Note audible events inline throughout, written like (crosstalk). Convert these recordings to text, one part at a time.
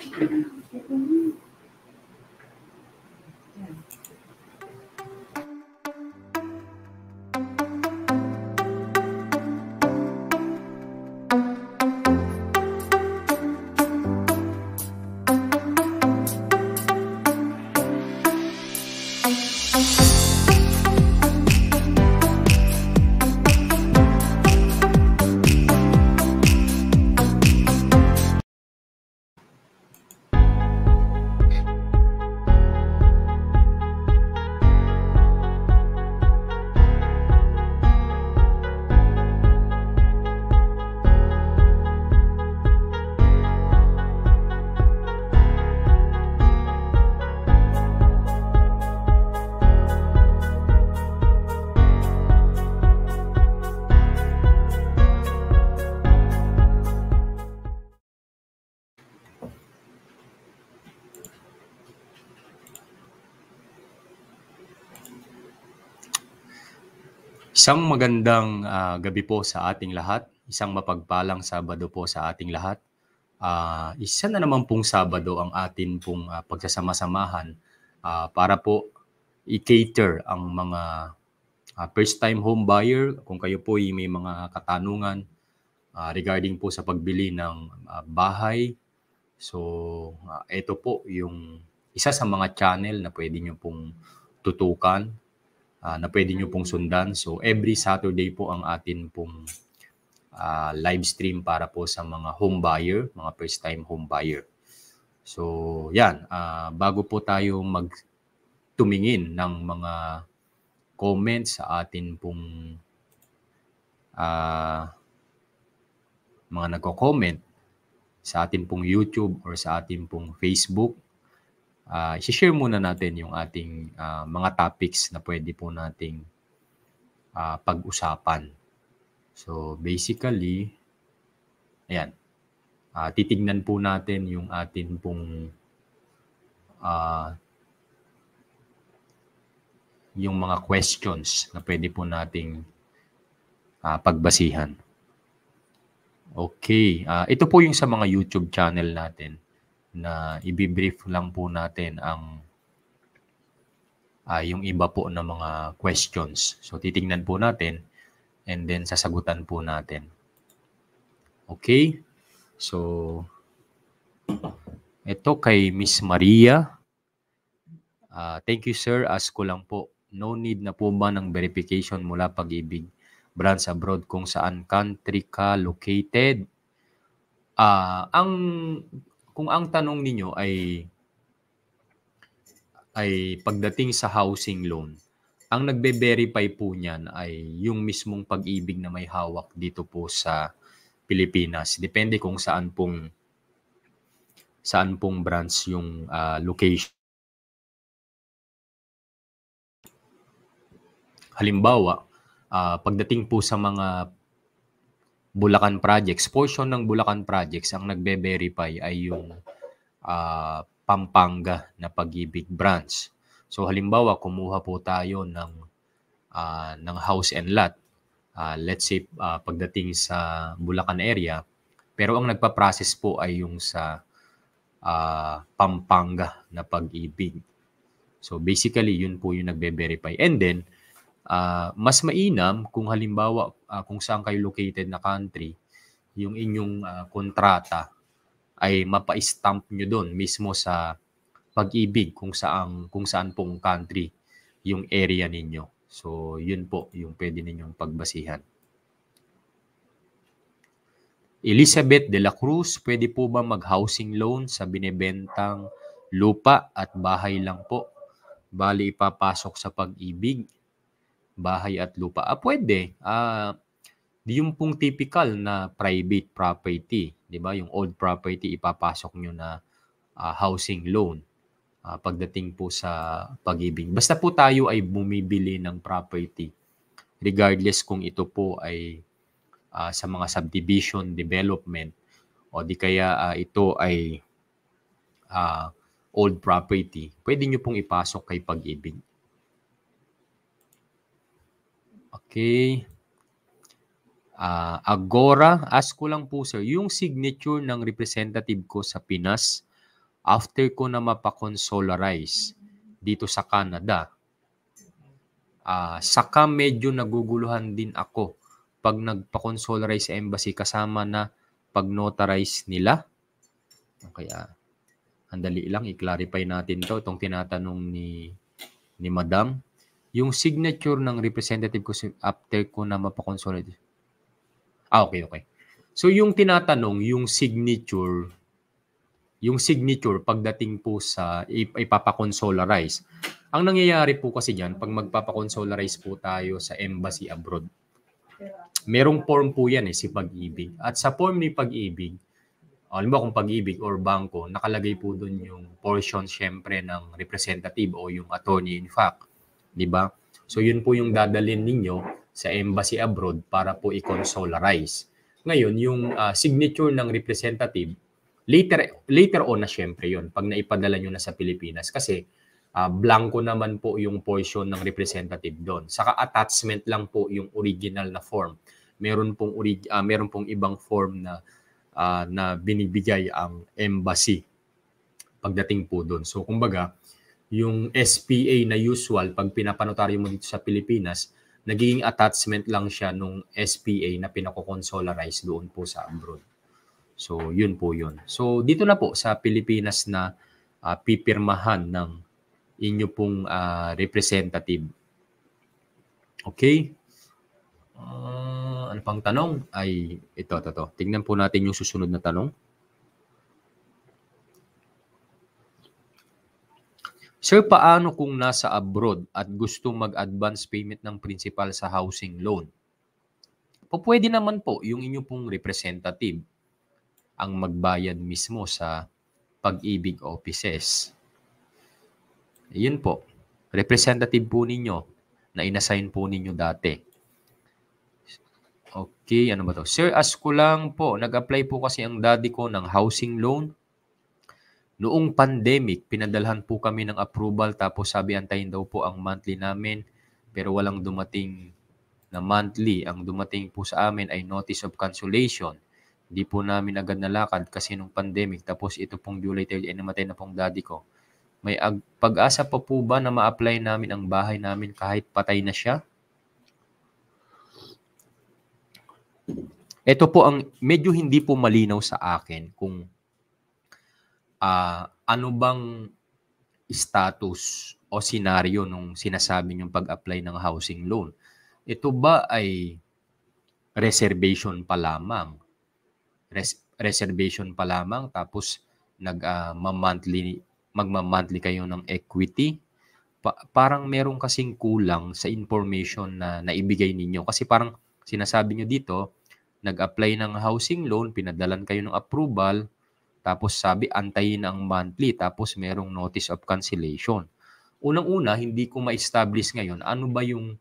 Yan. Isang magandang uh, gabi po sa ating lahat. Isang mapagpalang Sabado po sa ating lahat. Uh, isa na naman pong Sabado ang atin pong uh, pagsasama-samahan uh, para po i-cater ang mga uh, first-time home buyer. Kung kayo po ay may mga katanungan uh, regarding po sa pagbili ng uh, bahay. So, uh, ito po yung isa sa mga channel na pwede nyo pong tutukan uh, na pwede nyo pong sundan. So every Saturday po ang atin pong uh, live stream para po sa mga home buyer, mga first time home buyer. So yan, uh, bago po tayo mag tumingin ng mga comments sa atin pong uh, mga nagko-comment sa atin pong YouTube or sa atin pong Facebook uh, isi-share muna natin yung ating uh, mga topics na pwede po nating uh, pag-usapan. So basically, ayan, uh, titignan po natin yung ating pong uh, yung mga questions na pwede po nating uh, pagbasihan. Okay, uh, ito po yung sa mga YouTube channel natin na ibibrief lang po natin ang uh, yung iba po ng mga questions. So titingnan po natin and then sasagutan po natin. Okay? So ito kay Miss Maria. Uh, thank you sir. Ask ko lang po, no need na po ba ng verification mula pag-ibig branch abroad kung saan country ka located? Uh, ang kung ang tanong ninyo ay ay pagdating sa housing loan, ang nagbe-verify po niyan ay yung mismong pag-ibig na may hawak dito po sa Pilipinas. Depende kung saan pong saan pong branch yung uh, location. Halimbawa, uh, pagdating po sa mga Bulacan projects, portion ng Bulacan projects ang nagbe-verify ay yung uh, Pampanga na pag-ibig branch. So halimbawa, kumuha po tayo ng uh, ng house and lot. Uh, let's say uh, pagdating sa Bulacan area, pero ang nagpa-process po ay yung sa uh, Pampanga na pag-ibig. So basically, yun po yung nagbe-verify. And then, uh, mas mainam kung halimbawa uh, kung saan kayo located na country, yung inyong uh, kontrata ay mapa-stamp nyo doon mismo sa pag-ibig kung saan kung saan pong country yung area ninyo. So, yun po yung pwede ninyong pagbasihan. Elizabeth de la Cruz, pwede po ba mag-housing loan sa binebentang lupa at bahay lang po? Bali ipapasok sa pag-ibig bahay at lupa. Ah, pwede. Ah, yung pong typical na private property, 'di ba? Yung old property ipapasok nyo na uh, housing loan uh, pagdating po sa pag-ibig. Basta po tayo ay bumibili ng property regardless kung ito po ay uh, sa mga subdivision development o di kaya uh, ito ay uh, old property, pwede nyo pong ipasok kay pag-ibig. Okay. Uh, Agora, ask ko lang po sir, yung signature ng representative ko sa Pinas after ko na mapakonsolarize dito sa Canada, uh, saka medyo naguguluhan din ako pag nagpakonsolarize sa embassy kasama na pag-notarize nila. Ah, kaya, andali lang, i-clarify natin to, itong tinatanong ni, ni Madam yung signature ng representative ko after ko na mapakonsolidate. Ah, okay, okay. So yung tinatanong, yung signature, yung signature pagdating po sa ipapakonsolarize. Ang nangyayari po kasi diyan pag magpapakonsolarize po tayo sa embassy abroad, merong form po yan eh, si pag-ibig. At sa form ni pag-ibig, alam mo kung pag-ibig or bangko, nakalagay po doon yung portion syempre ng representative o yung attorney in fact di ba? So yun po yung dadalhin ninyo sa embassy abroad para po i-consolarize. Ngayon, yung uh, signature ng representative, later later on na syempre yun pag naipadala nyo na sa Pilipinas kasi uh, blanco naman po yung portion ng representative doon. Saka attachment lang po yung original na form. Meron pong orig, uh, ah, meron pong ibang form na uh, na binibigay ang embassy pagdating po doon. So kumbaga, yung SPA na usual pag pinapanotaryo mo dito sa Pilipinas, nagiging attachment lang siya nung SPA na pinako doon po sa abroad. So, yun po yun. So, dito na po sa Pilipinas na uh, pipirmahan ng inyo pong uh, representative. Okay? Uh, ano pang tanong? Ay, ito, ito, ito. Tingnan po natin yung susunod na tanong. Sir, paano kung nasa abroad at gusto mag-advance payment ng principal sa housing loan? Po, pwede naman po yung inyo pong representative ang magbayad mismo sa pag-ibig offices. Yun po, representative po ninyo na inassign po ninyo dati. Okay, ano ba to? Sir, ask ko lang po, nag-apply po kasi ang daddy ko ng housing loan Noong pandemic, pinadalhan po kami ng approval tapos sabi antayin daw po ang monthly namin pero walang dumating na monthly. Ang dumating po sa amin ay notice of cancellation. Hindi po namin agad nalakad kasi nung pandemic tapos ito pong July 30 ay namatay na pong daddy ko. May ag- pag-asa pa po ba na ma-apply namin ang bahay namin kahit patay na siya? Ito po ang medyo hindi po malinaw sa akin kung uh, ano bang status o scenario nung sinasabi niyong pag-apply ng housing loan? Ito ba ay reservation pa lamang? Res- reservation pa lamang tapos nag-monthly ah, magma-monthly kayo ng equity pa- parang meron kasing kulang sa information na naibigay ninyo. Kasi parang sinasabi nyo dito, nag-apply ng housing loan, pinadalan kayo ng approval, tapos sabi, antayin ang monthly. Tapos merong notice of cancellation. Unang-una, hindi ko ma-establish ngayon ano ba yung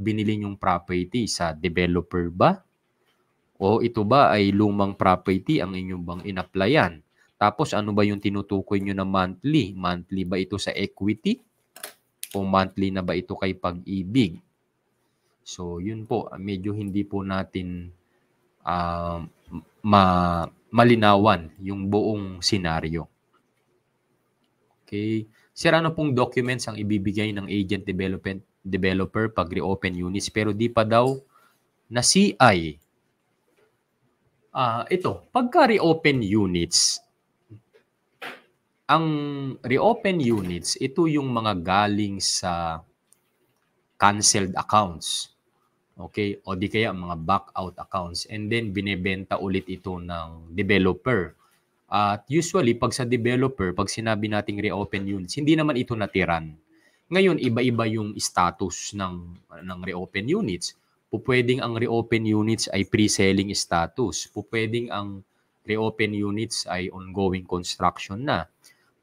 binili yung property sa developer ba? O ito ba ay lumang property ang inyong bang inaplayan? Tapos ano ba yung tinutukoy nyo na monthly? Monthly ba ito sa equity? O monthly na ba ito kay pag-ibig? So yun po, medyo hindi po natin uh, ma malinawan yung buong senaryo. Okay. Sir, ano pong documents ang ibibigay ng agent development developer pag reopen units pero di pa daw na CI? Ah, uh, ito, pagka reopen units, ang reopen units, ito yung mga galing sa canceled accounts. Okay? O di kaya mga back-out accounts. And then, binebenta ulit ito ng developer. At usually, pag sa developer, pag sinabi nating reopen units, hindi naman ito natiran. Ngayon, iba-iba yung status ng, ng reopen units. Pupwedeng ang reopen units ay pre-selling status. Pupwedeng ang reopen units ay ongoing construction na.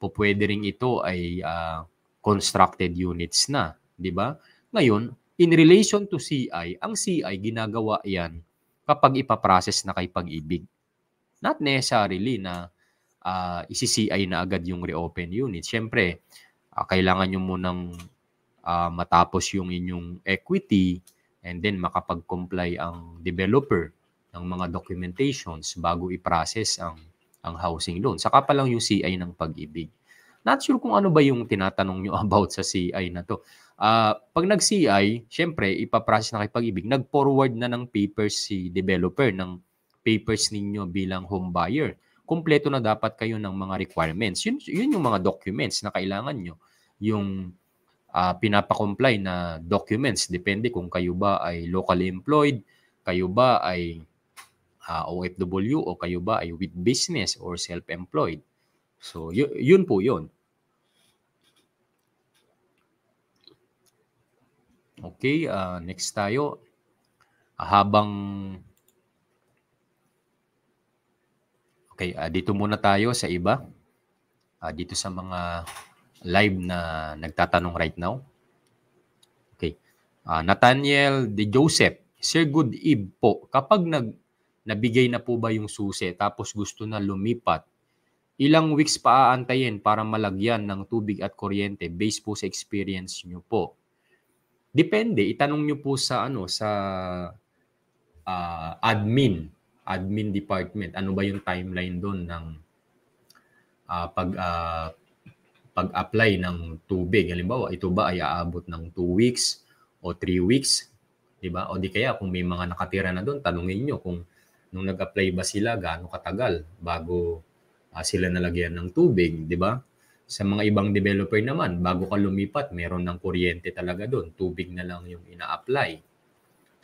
Pupwede rin ito ay uh, constructed units na, 'di ba? Ngayon, In relation to CI, ang CI ginagawa yan kapag ipaprocess na kay pag-ibig. Not necessarily na uh, ah, isi-CI na agad yung reopen unit. Siyempre, uh, kailangan nyo munang uh, matapos yung inyong equity and then makapag-comply ang developer ng mga documentations bago i-process ang ang housing loan. Saka pa lang yung CI ng pag-ibig. Not sure kung ano ba yung tinatanong nyo (laughs) about sa CI na to. Uh, pag nag-CI, syempre, ipaprocess na kay pag-ibig. Nag-forward na ng papers si developer ng papers ninyo bilang home buyer. Kumpleto na dapat kayo ng mga requirements. Yun, yun yung mga documents na kailangan nyo. Yung uh, pinapakomply na documents. Depende kung kayo ba ay locally employed, kayo ba ay uh, ah, OFW o kayo ba ay with business or self-employed. So, y- yun po yun. Okay, uh, next tayo. Habang Okay, uh, dito muna tayo sa iba. Uh, dito sa mga live na nagtatanong right now. Okay. Uh, Nathaniel De Joseph, Sir Good Eve po, kapag nag nabigay na po ba yung susi tapos gusto na lumipat, ilang weeks pa aantayin para malagyan ng tubig at kuryente based po sa experience nyo po? Depende, itanong niyo po sa ano sa uh, admin, admin department. Ano ba yung timeline doon ng uh, pag uh, pag-apply ng tubig. Halimbawa, ito ba ay aabot ng 2 weeks o 3 weeks, 'di ba? O di kaya kung may mga nakatira na doon, tanungin niyo kung nung nag-apply ba sila gaano katagal bago uh, sila nalagyan ng tubig, 'di ba? Sa mga ibang developer naman, bago ka lumipat, meron ng kuryente talaga doon. Tubig na lang yung ina-apply.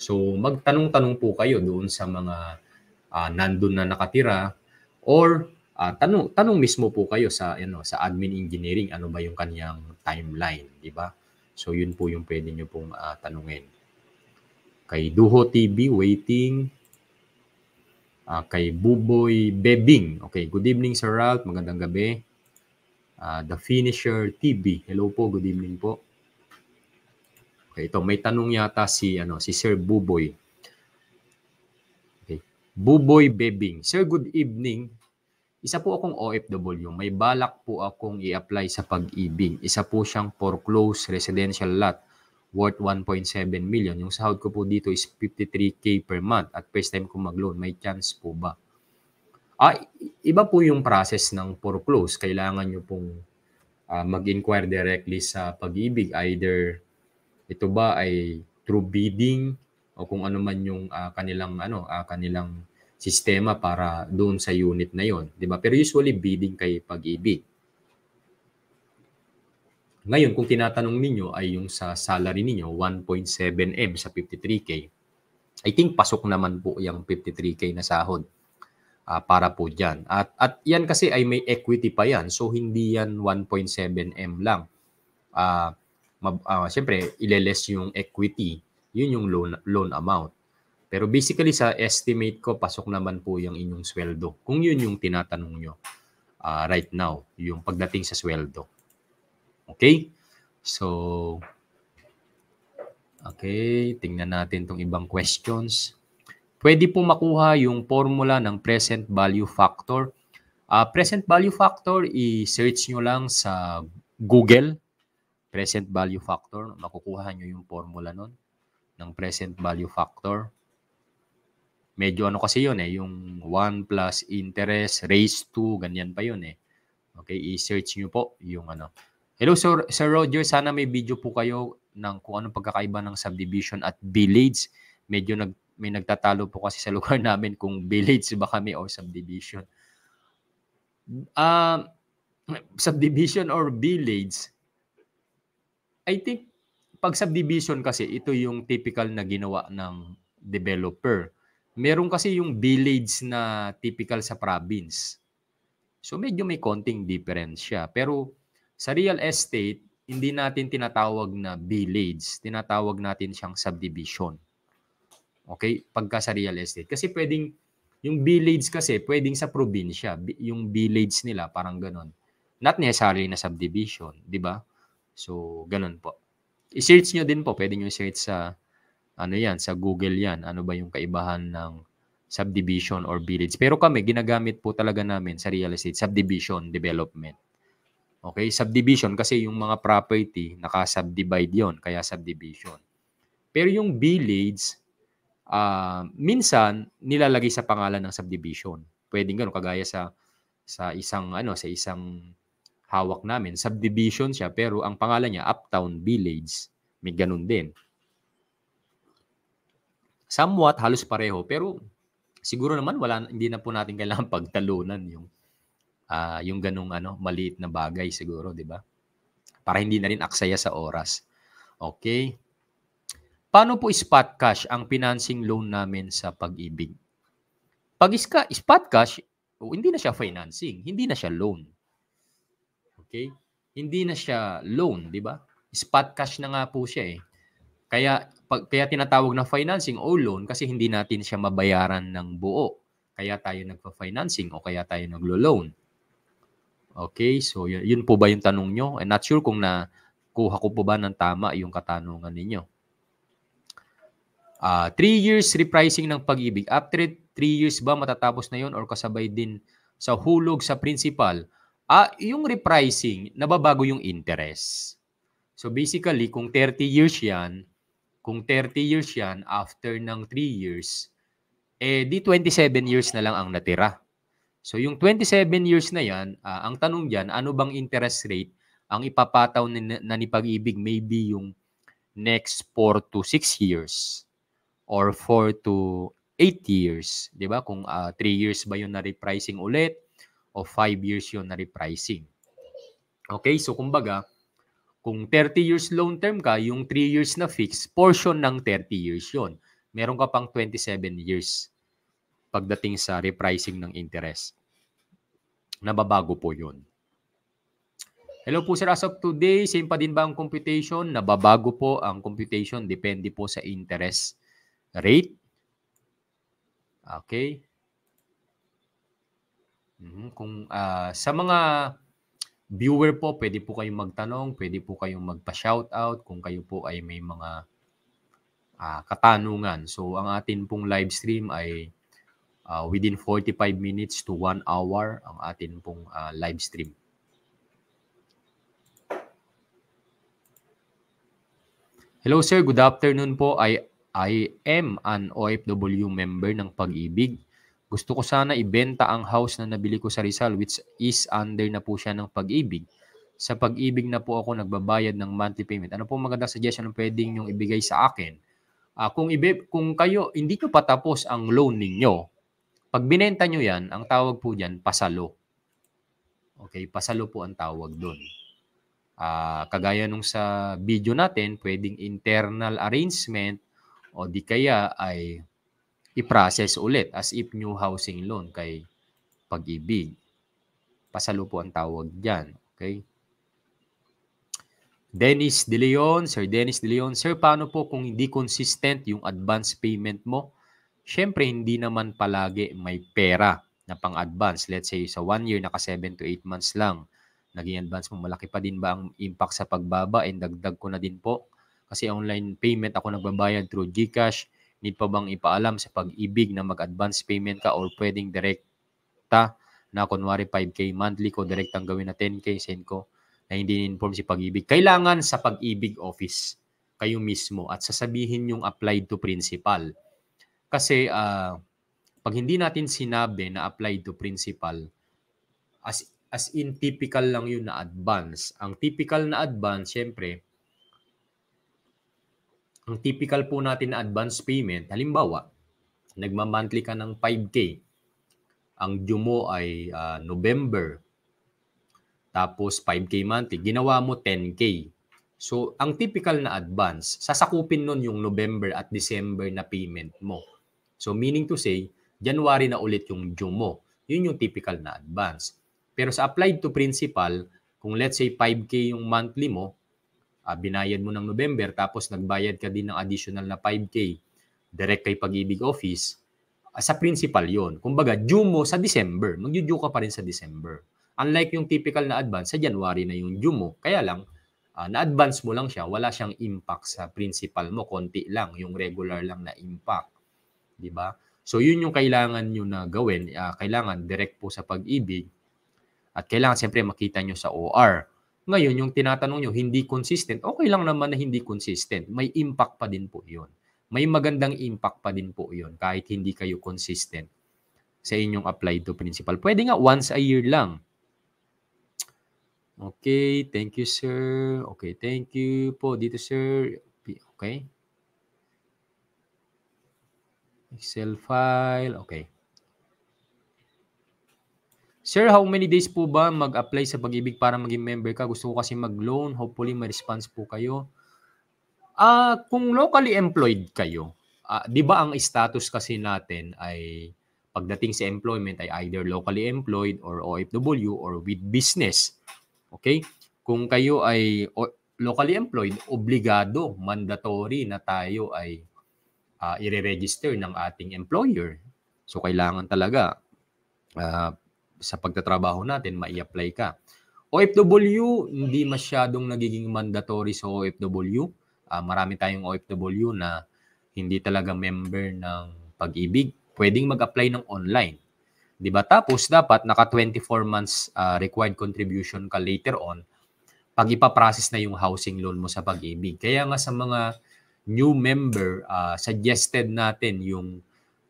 So magtanong-tanong po kayo doon sa mga uh, nandun na nakatira or uh, tanong tanong mismo po kayo sa ano sa admin engineering ano ba yung kaniyang timeline, di ba? So yun po yung pwede niyo pong uh, tanungin. Kay Duho TV waiting uh, kay Buboy Bebing. Okay, good evening Sir Ralph, magandang gabi. Uh, The Finisher TV. Hello po, good evening po. Okay, ito may tanong yata si ano si Sir Buboy. Okay. Buboy Bebing. Sir, good evening. Isa po akong OFW. May balak po akong i-apply sa pag-ibig. Isa po siyang foreclosed residential lot worth 1.7 million. Yung sahod ko po dito is 53k per month at first time ko mag-loan. May chance po ba? Ah, iba po yung process ng foreclose. Kailangan nyo pong uh, mag-inquire directly sa pag-ibig. Either ito ba ay through bidding o kung ano man yung uh, kanilang ano uh, kanilang sistema para doon sa unit na yon, 'di ba? Pero usually bidding kay pag-ibig. Ngayon, kung tinatanong ninyo ay yung sa salary ninyo, 1.7M sa 53K, I think pasok naman po yung 53K na sahod uh, para po dyan. At, at yan kasi ay may equity pa yan. So, hindi yan 1.7M lang. Uh, mab- uh, ah, Siyempre, ileless yung equity. Yun yung loan, loan amount. Pero basically sa estimate ko, pasok naman po yung inyong sweldo. Kung yun yung tinatanong nyo uh, right now, yung pagdating sa sweldo. Okay? So, okay, tingnan natin tong ibang questions pwede po makuha yung formula ng present value factor. Uh, present value factor, i-search nyo lang sa Google, present value factor, makukuha nyo yung formula nun ng present value factor. Medyo ano kasi yun eh, yung 1 plus interest raised to, ganyan pa yun eh. Okay, i-search nyo po yung ano. Hello Sir, Sir Roger, sana may video po kayo ng kung anong pagkakaiba ng subdivision at village. Medyo nag may nagtatalo po kasi sa lugar (laughs) namin kung village ba kami o subdivision. Uh, subdivision or village, I think pag subdivision kasi, ito yung typical na ginawa ng developer. Meron kasi yung village na typical sa province. So medyo may konting difference siya. Pero sa real estate, hindi natin tinatawag na village. Tinatawag natin siyang subdivision. Okay? Pagka sa real estate. Kasi pwedeng, yung village kasi, pwedeng sa probinsya. Yung village nila, parang ganun. Not necessarily na subdivision, di ba? So, ganun po. I-search nyo din po. Pwede nyo search sa, ano yan, sa Google yan. Ano ba yung kaibahan ng subdivision or village. Pero kami, ginagamit po talaga namin sa real estate, subdivision development. Okay, subdivision kasi yung mga property, naka-subdivide yon kaya subdivision. Pero yung village, uh, minsan nilalagay sa pangalan ng subdivision. Pwedeng gano'n kagaya sa sa isang ano sa isang hawak namin subdivision siya pero ang pangalan niya Uptown Village may ganun din somewhat halos pareho pero siguro naman wala hindi na po natin (laughs) kailangan pagtalunan yung uh, yung ganung ano maliit na bagay siguro di ba para hindi na rin aksaya sa oras okay Paano po spot cash ang financing loan namin sa pag-ibig? Pag iska, spot cash, oh, hindi na siya financing, hindi na siya loan. Okay? Hindi na siya loan, di ba? Spot cash na nga po siya eh. Kaya pag, kaya tinatawag na financing o loan kasi hindi natin siya mabayaran ng buo. Kaya tayo nagpa-financing o kaya tayo naglo-loan. Okay, so yun, yun po ba yung tanong nyo? I'm not sure kung na kuha ko po ba ng tama yung katanungan ninyo. Uh, three years repricing ng pag-ibig. After three years ba matatapos na yon or kasabay din sa hulog sa principal? Ah, yung repricing, nababago yung interest. So basically, kung 30 years yan, kung 30 years yan, after ng 3 years, eh di 27 years na lang ang natira. So yung 27 years na yan, uh, ang tanong diyan, ano bang interest rate ang ipapataw na, na ni pag-ibig? Maybe yung next 4 to 6 years or 4 to 8 years, 'di ba? Kung uh, ah, 3 years ba 'yon na repricing ulit o 5 years 'yon na repricing. Okay, so kumbaga, kung 30 years loan term ka, yung 3 years na fixed, portion ng 30 years 'yon. Meron ka pang 27 years pagdating sa repricing ng interest. Nababago po 'yon. Hello po sir, as of today, same pa din ba ang computation? Nababago po ang computation, depende po sa interest rate. Okay. Mhm, kung uh, sa mga viewer po, pwede po kayong magtanong, pwede po kayong magpa-shoutout kung kayo po ay may mga uh, katanungan. So ang atin pong live stream ay uh, within 45 minutes to 1 hour ang atin pong uh, live stream. Hello sir, good afternoon po. I I am an OFW member ng pag-ibig. Gusto ko sana ibenta ang house na nabili ko sa Rizal which is under na po siya ng pag-ibig. Sa pag-ibig na po ako nagbabayad ng monthly payment. Ano po magandang suggestion na pwedeng yung ibigay sa akin? Uh, kung, ibe, kung kayo, hindi nyo patapos ang loan ninyo, pag binenta nyo yan, ang tawag po dyan, pasalo. Okay, pasalo po ang tawag doon. Uh, ah, kagaya nung sa video natin, pwedeng internal arrangement o di kaya ay i-process ulit as if new housing loan kay pag-ibig. Pasalupo ang tawag diyan, okay? Dennis De Leon, Sir Dennis De Leon, Sir, paano po kung hindi consistent yung advance payment mo? Siyempre, hindi naman palagi may pera na pang-advance. Let's say, sa one year, naka 7 to 8 months lang. Naging advance mo, malaki pa din ba ang impact sa pagbaba? And dagdag ko na din po, kasi online payment ako nagbabayad through GCash. Need pa bang ipaalam sa pag-ibig na mag-advance payment ka or pwedeng direkta na kunwari 5K monthly ko, direktang gawin na 10K, send ko na hindi inform si pag-ibig. Kailangan sa pag-ibig office kayo mismo at sasabihin yung applied to principal. Kasi uh, pag hindi natin sinabi na applied to principal, as, as in typical lang yun na advance. Ang typical na advance, syempre, ang typical po natin na advance payment, halimbawa, nagmamonthly ka ng 5K, ang due mo ay uh, November, tapos 5K monthly, ginawa mo 10K. So, ang typical na advance, sasakupin nun yung November at December na payment mo. So, meaning to say, January na ulit yung due mo. Yun yung typical na advance. Pero sa applied to principal, kung let's say 5K yung monthly mo, uh, ah, binayad mo ng November tapos nagbayad ka din ng additional na 5K direct kay Pag-ibig Office, ah, sa principal yon. Kumbaga, due mo sa December. Magdudue ka pa rin sa December. Unlike yung typical na advance, sa January na yung due mo. Kaya lang, uh, na-advance mo lang siya, wala siyang impact sa principal mo, konti lang, yung regular lang na impact. 'Di ba? So yun yung kailangan niyo na gawin, uh, kailangan direct po sa pag-ibig. At kailangan siyempre makita niyo sa OR ngayon, yung tinatanong nyo, hindi consistent. Okay lang naman na hindi consistent. May impact pa din po yun. May magandang impact pa din po yun kahit hindi kayo consistent sa inyong applied to principal. Pwede nga once a year lang. Okay, thank you sir. Okay, thank you po dito sir. Okay. Excel file. Okay. Sir, how many days po ba mag-apply sa pag-ibig para maging member ka? Gusto ko kasi mag-loan. Hopefully, may response po kayo. Uh, kung locally employed kayo, uh, di ba ang status kasi natin ay pagdating sa employment ay either locally employed or OFW or with business. Okay? Kung kayo ay locally employed, obligado, mandatory na tayo ay uh, ah, i-register ng ating employer. So, kailangan talaga uh, sa pagtatrabaho natin, mai-apply ka. OFW, hindi masyadong nagiging mandatory sa OFW. Uh, ah, marami tayong OFW na hindi talaga member ng pag-ibig. Pwedeng mag-apply ng online. 'Di ba? Tapos dapat naka 24 months uh, required contribution ka later on pag ipaprocess na yung housing loan mo sa pag-ibig. Kaya nga sa mga new member, uh, suggested natin yung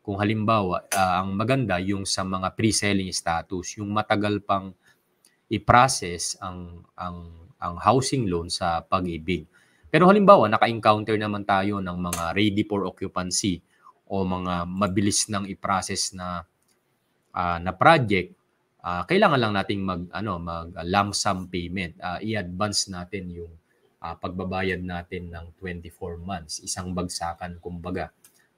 kung halimbawa, uh, ang maganda yung sa mga pre-selling status, yung matagal pang i-process ang ang ang housing loan sa pag-ibig. Pero halimbawa, naka-encounter naman tayo ng mga ready for occupancy o mga mabilis nang i-process na uh, na project, uh, kailangan lang nating mag ano mag uh, lump sum payment. Uh, i-advance natin yung uh, pagbabayad natin ng 24 months, isang bagsakan kumbaga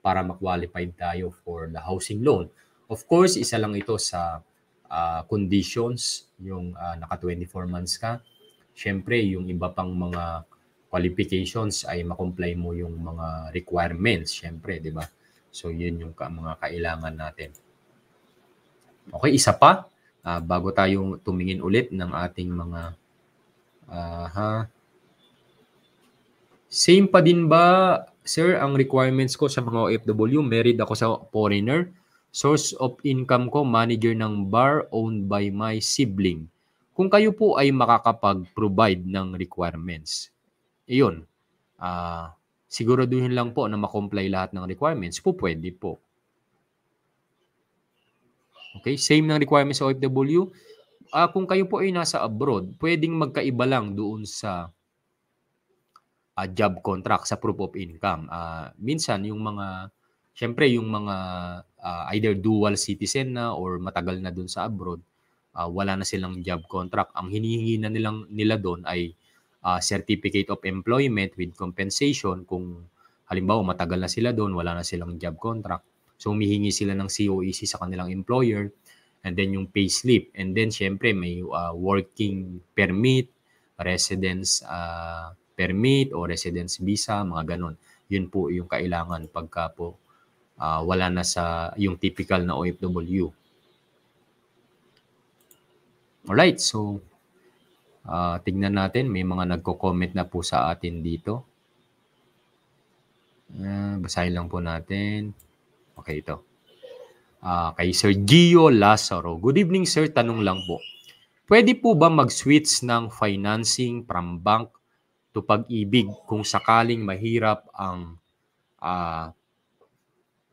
para ma-qualify tayo for the housing loan. Of course, isa lang ito sa uh, conditions, yung uh, naka 24 months ka. Siyempre, yung iba pang mga qualifications ay makomply mo yung mga requirements, siyempre, di ba? So, yun yung ka- mga kailangan natin. Okay, isa pa, uh, bago tayong tumingin ulit ng ating mga uh, ha? Same pa din ba Sir, ang requirements ko sa mga OFW, married ako sa foreigner. Source of income ko, manager ng bar owned by my sibling. Kung kayo po ay makakapag-provide ng requirements, iyon. Uh, siguraduhin lang po na makomply lahat ng requirements po, pwede po. Okay, same ng requirements sa OFW. Uh, ah, kung kayo po ay nasa abroad, pwedeng magkaiba lang doon sa uh, job contract sa proof of income. Uh, minsan yung mga syempre yung mga uh, either dual citizen na or matagal na doon sa abroad, uh, wala na silang job contract. Ang hinihingi na nilang nila doon ay uh, certificate of employment with compensation kung halimbawa matagal na sila doon, wala na silang job contract. So humihingi sila ng COEC e sa kanilang employer and then yung payslip and then syempre may uh, working permit, residence uh, permit o residence visa, mga ganun. Yun po yung kailangan pagka po uh, wala na sa yung typical na OFW. Alright, so uh, tignan natin. May mga nagko-comment na po sa atin dito. Uh, basahin lang po natin. Okay, ito. Uh, kay Sir Gio Lazaro. Good evening, sir. Tanong lang po. Pwede po ba mag-switch ng financing from bank to pag-ibig kung sakaling mahirap ang uh,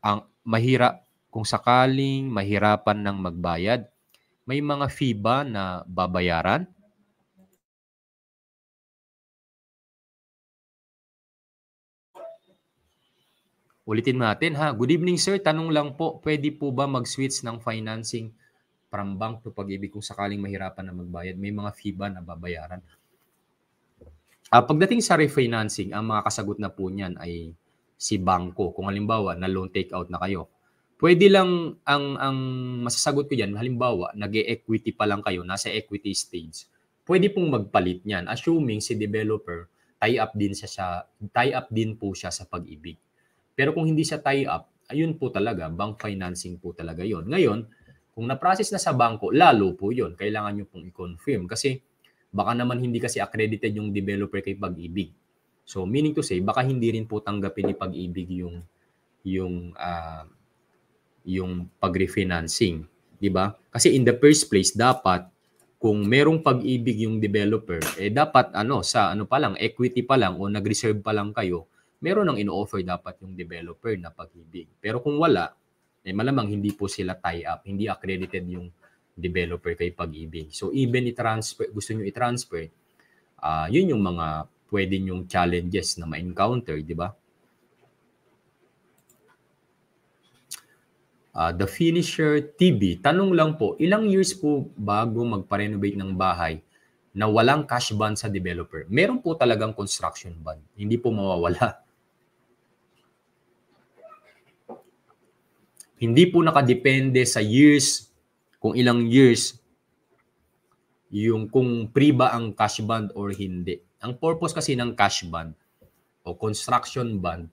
ang mahirap kung sakaling mahirapan ng magbayad may mga fee ba na babayaran Ulitin natin ha. Good evening sir, tanong lang po, pwede po ba mag-switch ng financing from bank to pag-ibig kung sakaling mahirapan na magbayad? May mga fee ba na babayaran? Uh, pagdating sa refinancing, ang mga kasagot na po niyan ay si bangko. Kung halimbawa na loan take out na kayo, pwede lang ang ang masasagot ko diyan, halimbawa nag-equity pa lang kayo, nasa equity stage. Pwede pong magpalit niyan assuming si developer tie up din siya sa tie up din po siya sa pag-ibig. Pero kung hindi siya tie up, ayun po talaga, bank financing po talaga 'yon. Ngayon, kung na-process na sa bangko, lalo po 'yon. Kailangan niyo pong i-confirm kasi baka naman hindi kasi accredited yung developer kay Pag-ibig. So meaning to say, baka hindi rin po tanggapin ni Pag-ibig yung yung uh, yung pag-refinancing, 'di ba? Kasi in the first place dapat kung merong pag-ibig yung developer, eh dapat ano sa ano pa lang equity pa lang o nag-reserve pa lang kayo, meron ng ino-offer dapat yung developer na pag-ibig. Pero kung wala, eh malamang hindi po sila tie up, hindi accredited yung developer kay Pag-ibig. So even i-transfer, gusto nyo i-transfer, uh, yun yung mga pwede yung challenges na ma-encounter, di ba? Uh, the Finisher TV, tanong lang po, ilang years po bago magpa-renovate ng bahay na walang cash ban sa developer? Meron po talagang construction ban. Hindi po mawawala. Hindi po nakadepende sa years kung ilang years yung kung pre ba ang cash bond or hindi. Ang purpose kasi ng cash bond o construction bond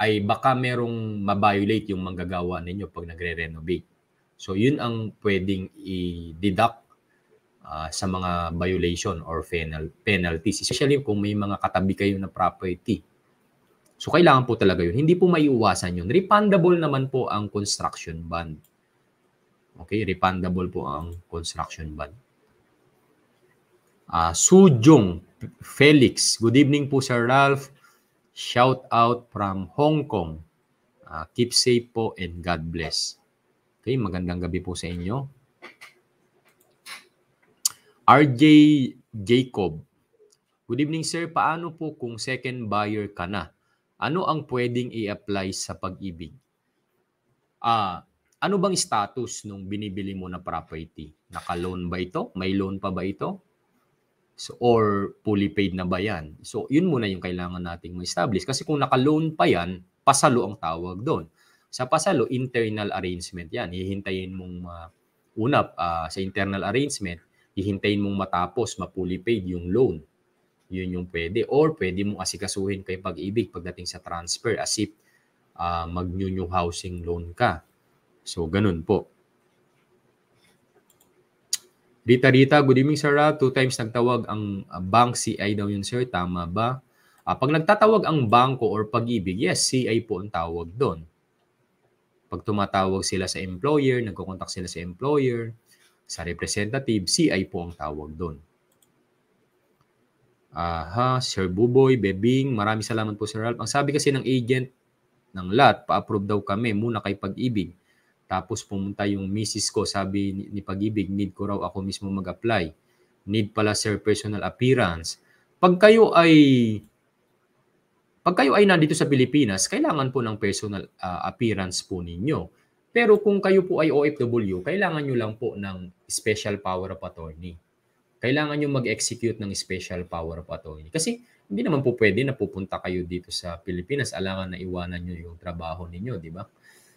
ay baka merong ma-violate yung manggagawa ninyo pag nagre-renovate. So yun ang pwedeng i-deduct uh, sa mga violation or penal penalties, especially kung may mga katabi kayo na property. So kailangan po talaga yun. Hindi po maiuwasan yun. Refundable naman po ang construction bond. Okay, refundable po ang construction bond. Uh, ah, Sujong Felix, good evening po Sir Ralph. Shout out from Hong Kong. Uh, keep safe po and God bless. Okay, magandang gabi po sa inyo. RJ Jacob, Good evening sir, paano po kung second buyer ka na? Ano ang pwedeng i-apply sa pag-ibig? Ah, ano bang status nung binibili mo na property? Naka-loan ba ito? May loan pa ba ito? So, or fully paid na ba yan? So, yun muna yung kailangan nating ma-establish. Kasi kung naka-loan pa yan, pasalo ang tawag doon. Sa pasalo, internal arrangement yan. Hihintayin mong uh, unap uh, ah, sa internal arrangement, hihintayin mong matapos, ma-fully paid yung loan. Yun yung pwede. Or pwede mong asikasuhin kay pag-ibig pagdating sa transfer as if uh, ah, mag-new housing loan ka So, ganun po. Rita Rita, good evening sir. Ah. Two times nagtawag ang ah, bank CI daw yun sir. Tama ba? Ah, pag nagtatawag ang banko or pag-ibig, yes, CI po ang tawag doon. Pag tumatawag sila sa employer, nagkocontact sila sa employer, sa representative, CI po ang tawag doon. Aha, Sir Buboy, Bebing, maraming salamat po Sir Ralph. Ang sabi kasi ng agent ng lot, pa-approve daw kami muna kay pag-ibig. Tapos pumunta yung misis ko, sabi ni, ni Pag-ibig, need ko raw ako mismo mag-apply. Need pala sir personal appearance. Pag kayo ay pag kayo ay nandito sa Pilipinas, kailangan po ng personal uh, appearance po ninyo. Pero kung kayo po ay OFW, kailangan nyo lang po ng special power of attorney. Kailangan nyo mag-execute ng special power of attorney. Kasi hindi naman po pwede na pupunta kayo dito sa Pilipinas, alangan na iwanan nyo yung trabaho ninyo, di ba?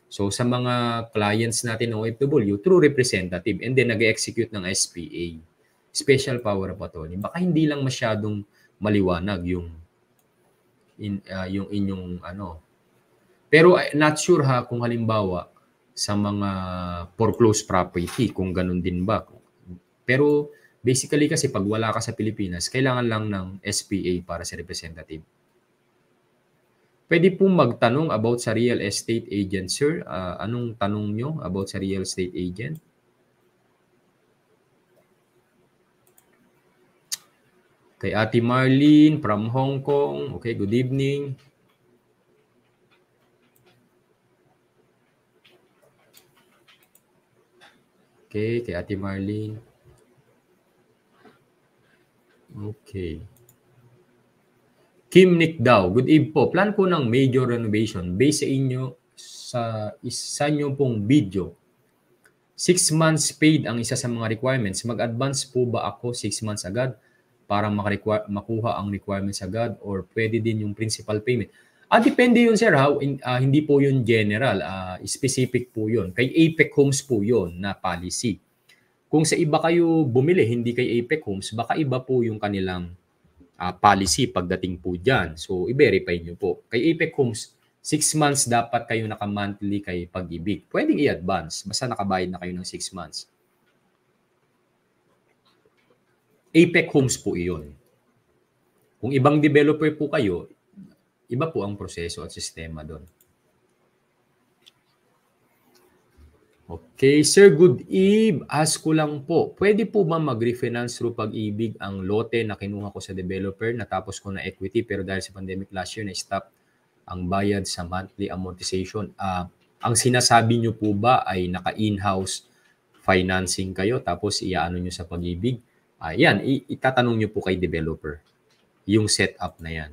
So sa mga clients natin ng OFW, true representative and then nag-execute ng SPA, special power of attorney. Baka hindi lang masyadong maliwanag yung in, uh, yung inyong ano. Pero ah, not sure ha kung halimbawa sa mga foreclosed property kung ganun din ba. Pero basically kasi pag wala ka sa Pilipinas, kailangan lang ng SPA para sa si representative. Pwede pong magtanong about sa real estate agent, sir. Uh, anong tanong nyo about sa real estate agent? Kay Ate Marlene from Hong Kong. Okay, good evening. Okay, kay Ate Marlene. Okay. Kim Nick Dow, good evening po. Plan ko ng major renovation based sa inyo sa isa nyo pong video. Six months paid ang isa sa mga requirements. Mag-advance po ba ako six months agad para makuha ang requirements agad or pwede din yung principal payment? Ah, depende yun sir ha. Uh, hindi po yun general. Uh, specific po yun. Kay APEC Homes po yun na policy. Kung sa iba kayo bumili, hindi kay APEC Homes, baka iba po yung kanilang uh, policy pagdating po dyan. So, i-verify nyo po. Kay Apex Homes, 6 months dapat kayo naka-monthly kay pag-ibig. Pwedeng i-advance, basta nakabayad na kayo ng 6 months. Apex Homes po iyon. Kung ibang developer po kayo, iba po ang proseso at sistema doon. Okay, Sir Good Eve, ask ko lang po, pwede po ba mag-refinance through pag-ibig ang lote na kinuha ko sa developer, natapos ko na equity pero dahil sa pandemic last year na-stop ang bayad sa monthly amortization. Uh, ang sinasabi nyo po ba ay naka-in-house financing kayo tapos iaano nyo sa pag-ibig? Uh, yan, itatanong nyo po kay developer yung setup na yan.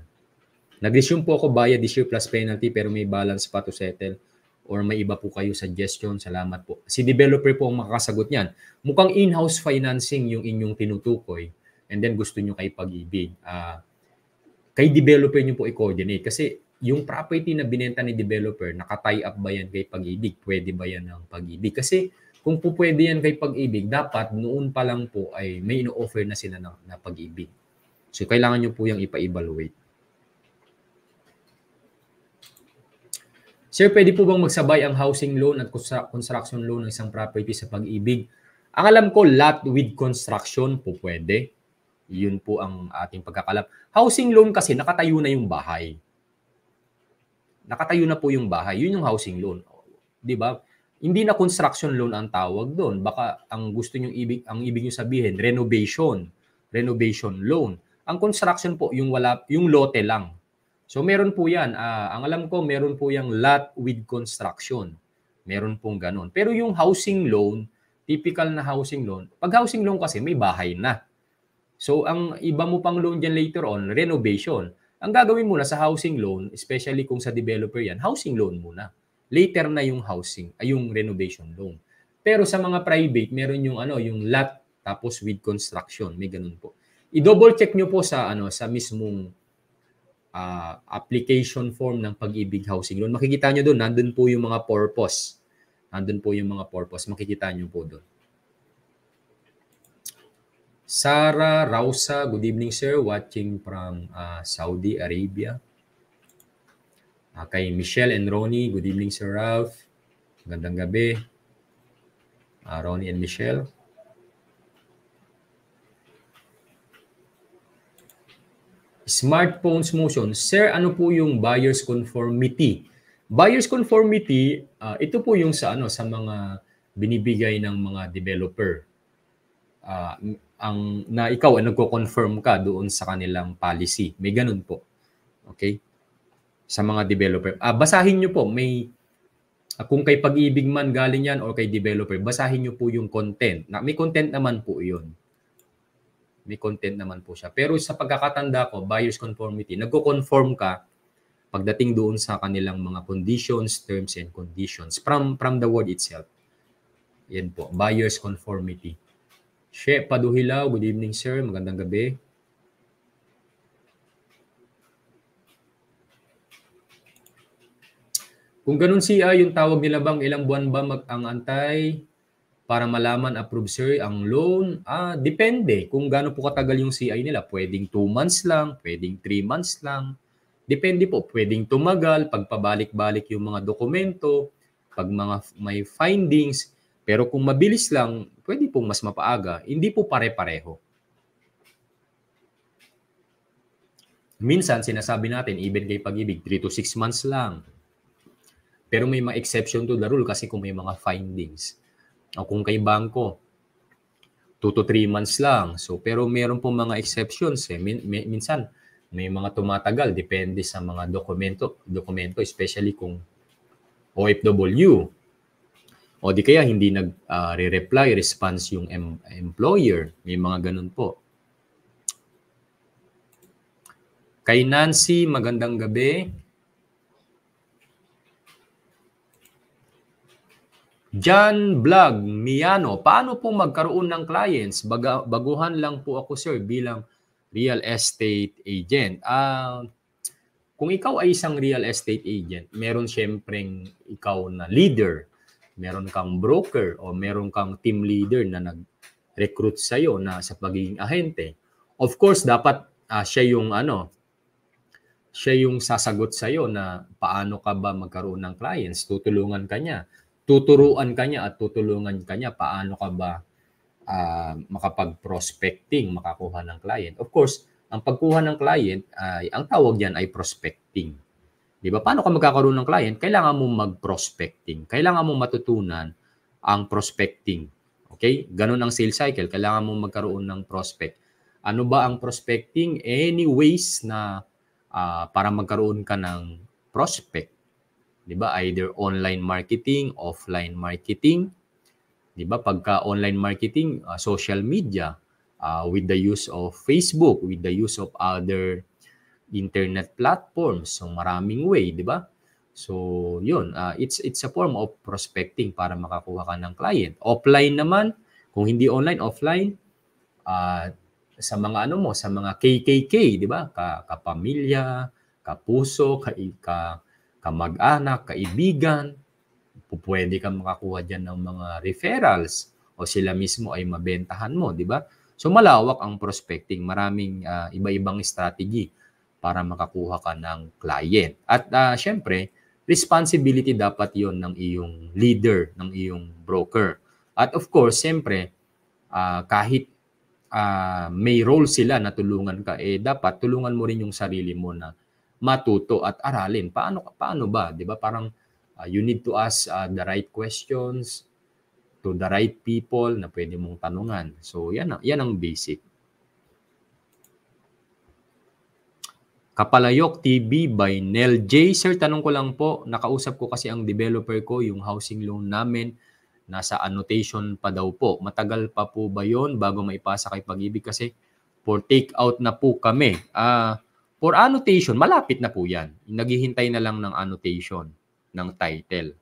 Nag-resume po ako bayad this year plus penalty pero may balance pa to settle or may iba po kayo suggestion, salamat po. Si developer po ang makakasagot niyan. Mukhang in-house financing yung inyong tinutukoy and then gusto nyo kay pag-ibig. Uh, kay developer nyo po i-coordinate kasi yung property na binenta ni developer, nakatie up ba yan kay pag-ibig? Pwede ba yan ng pag-ibig? Kasi kung po pwede yan kay pag-ibig, dapat noon pa lang po ay may ino-offer na sila na, na pag-ibig. So kailangan nyo po yung ipa-evaluate. Sir, pwede po bang magsabay ang housing loan at construction loan ng isang property sa pag-ibig? Ang alam ko, lot with construction po pwede. Yun po ang ating pagkakalap. Housing loan kasi nakatayo na yung bahay. Nakatayo na po yung bahay. Yun yung housing loan. 'Di ba? Hindi na construction loan ang tawag doon. Baka ang gusto niyo ibig ang ibig niyo sabihin renovation, renovation loan. Ang construction po yung wala yung lote lang, So meron po yan. Uh, ang alam ko, meron po yung lot with construction. Meron pong ganun. Pero yung housing loan, typical na housing loan, pag housing loan kasi may bahay na. So ang iba mo pang loan dyan later on, renovation. Ang gagawin muna sa housing loan, especially kung sa developer yan, housing loan muna. Later na yung housing, ay yung renovation loan. Pero sa mga private, meron yung ano, yung lot tapos with construction, may ganun po. I-double check nyo po sa ano sa mismong uh, application form ng pag-ibig housing loan. Makikita nyo doon, nandun po yung mga purpose. Nandun po yung mga purpose. Makikita nyo po doon. Sara Rausa, good evening sir, watching from uh, Saudi Arabia. Uh, kay Michelle and Ronnie, good evening sir Ralph. Magandang gabi. Uh, Ronnie and Michelle. smartphones motion. Sir, ano po yung buyer's conformity? Buyer's conformity, uh, ito po yung sa ano sa mga binibigay ng mga developer. Uh, ang na ikaw ang nagko-confirm ka doon sa kanilang policy. May ganun po. Okay? Sa mga developer. Uh, basahin niyo po, may uh, kung kay pag-ibig man galing yan o kay developer, basahin niyo po yung content. Na, may content naman po 'yon may content naman po siya. Pero sa pagkakatanda ko, buyer's conformity, nagko-conform ka pagdating doon sa kanilang mga conditions, terms and conditions from from the word itself. Yan po, buyer's conformity. She Paduhilaw, good evening sir, magandang gabi. Kung ganun siya, yung tawag nila bang ilang buwan ba mag ang para malaman approve sir ang loan? Ah, depende kung gaano po katagal yung CI nila. Pwedeng 2 months lang, pwedeng 3 months lang. Depende po, pwedeng tumagal, pagpabalik-balik yung mga dokumento, pag mga may findings. Pero kung mabilis lang, pwede pong mas mapaaga. Hindi po pare-pareho. Minsan, sinasabi natin, even kay pag-ibig, 3 to 6 months lang. Pero may mga exception to the rule kasi kung may mga findings. O kung kay bangko, 2 to 3 months lang. So, pero meron po mga exceptions. Eh. Min, min, minsan, may mga tumatagal. Depende sa mga dokumento, dokumento especially kung OFW. O di kaya hindi nag-reply, ah, uh, response yung em- employer. May mga ganun po. Kay Nancy, magandang gabi. John Vlog Miano, paano po magkaroon ng clients? Baga, baguhan lang po ako sir bilang real estate agent. Uh, kung ikaw ay isang real estate agent, meron siyempreng ikaw na leader, meron kang broker o meron kang team leader na nag-recruit sa iyo na sa pagiging ahente. Of course, dapat uh, siya yung ano, siya yung sasagot sa iyo na paano ka ba magkaroon ng clients, tutulungan ka niya tuturuan ka niya at tutulungan ka niya paano ka ba uh, makapag-prospecting, makakuha ng client. Of course, ang pagkuha ng client, ay, ang tawag diyan ay prospecting. Di ba? Paano ka magkakaroon ng client? Kailangan mo mag-prospecting. Kailangan mo matutunan ang prospecting. Okay? Ganun ang sales cycle. Kailangan mo magkaroon ng prospect. Ano ba ang prospecting? Any ways na uh, para magkaroon ka ng prospect 'di ba? Either online marketing, offline marketing, 'di ba? Pagka online marketing, uh, social media uh, with the use of Facebook, with the use of other internet platforms. So maraming way, 'di ba? So, 'yun, uh, it's it's a form of prospecting para makakuha ka ng client. Offline naman, kung hindi online, offline uh, sa mga ano mo, sa mga KKK, 'di ba? Ka kapamilya, kapuso, ka, ka kamag-anak, kaibigan, pwede kang makakuha dyan ng mga referrals o sila mismo ay mabentahan mo, di ba? So malawak ang prospecting, maraming uh, iba-ibang strategy para makakuha ka ng client. At uh, syempre, responsibility dapat 'yon ng iyong leader, ng iyong broker. At of course, syempre, uh, kahit uh, may role sila na tulungan ka, eh dapat tulungan mo rin yung sarili mo na matuto at aralin. Paano paano ba, 'di ba? Parang uh, you need to ask uh, the right questions to the right people na pwede mong tanungan. So, yan, yan ang basic. Kapalayok TV by Nel J. Sir, tanong ko lang po, nakausap ko kasi ang developer ko, yung housing loan namin, nasa annotation pa daw po. Matagal pa po ba yon bago maipasa kay pag-ibig kasi for take out na po kami. Ah, uh, For annotation, malapit na po yan. Naghihintay na lang ng annotation ng title.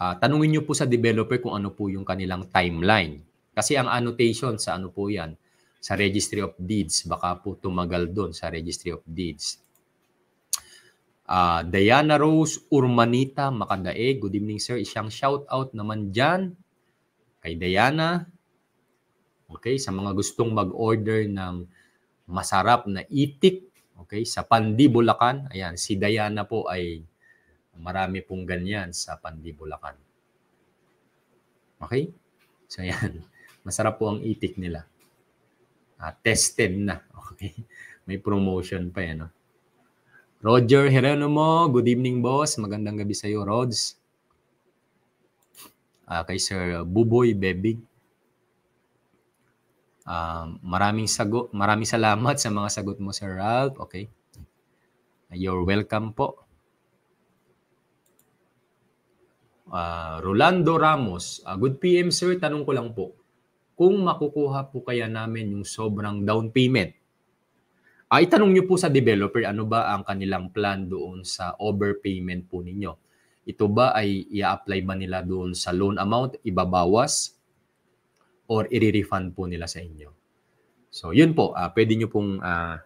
Uh, tanungin nyo po sa developer kung ano po yung kanilang timeline. Kasi ang annotation sa ano po yan, sa Registry of Deeds, baka po tumagal doon sa Registry of Deeds. Uh, Diana Rose Urmanita Makandae, good evening sir. Isang shout out naman dyan kay Diana. Okay, sa mga gustong mag-order ng masarap na itik, okay, sa Pandi Bulacan, ayan, si Diana po ay marami pong ganyan sa Pandi Bulacan. Okay? So ayan, masarap po ang itik nila. Ah, tested na, okay? May promotion pa yan, eh, no? Roger Heronimo, good evening boss. Magandang gabi sa iyo, Rods. Ah, kay Sir Buboy Bebig. Um, maraming sago, maraming salamat sa mga sagot mo, Sir Ralph. Okay. You're welcome po. Uh, Rolando Ramos, uh, good PM sir, tanong ko lang po. Kung makukuha po kaya namin yung sobrang down payment, uh, itanong nyo po sa developer ano ba ang kanilang plan doon sa overpayment po ninyo. Ito ba ay i-apply ba nila doon sa loan amount, ibabawas, or i-refund po nila sa inyo. So, yun po, uh, pwede nyo pong uh,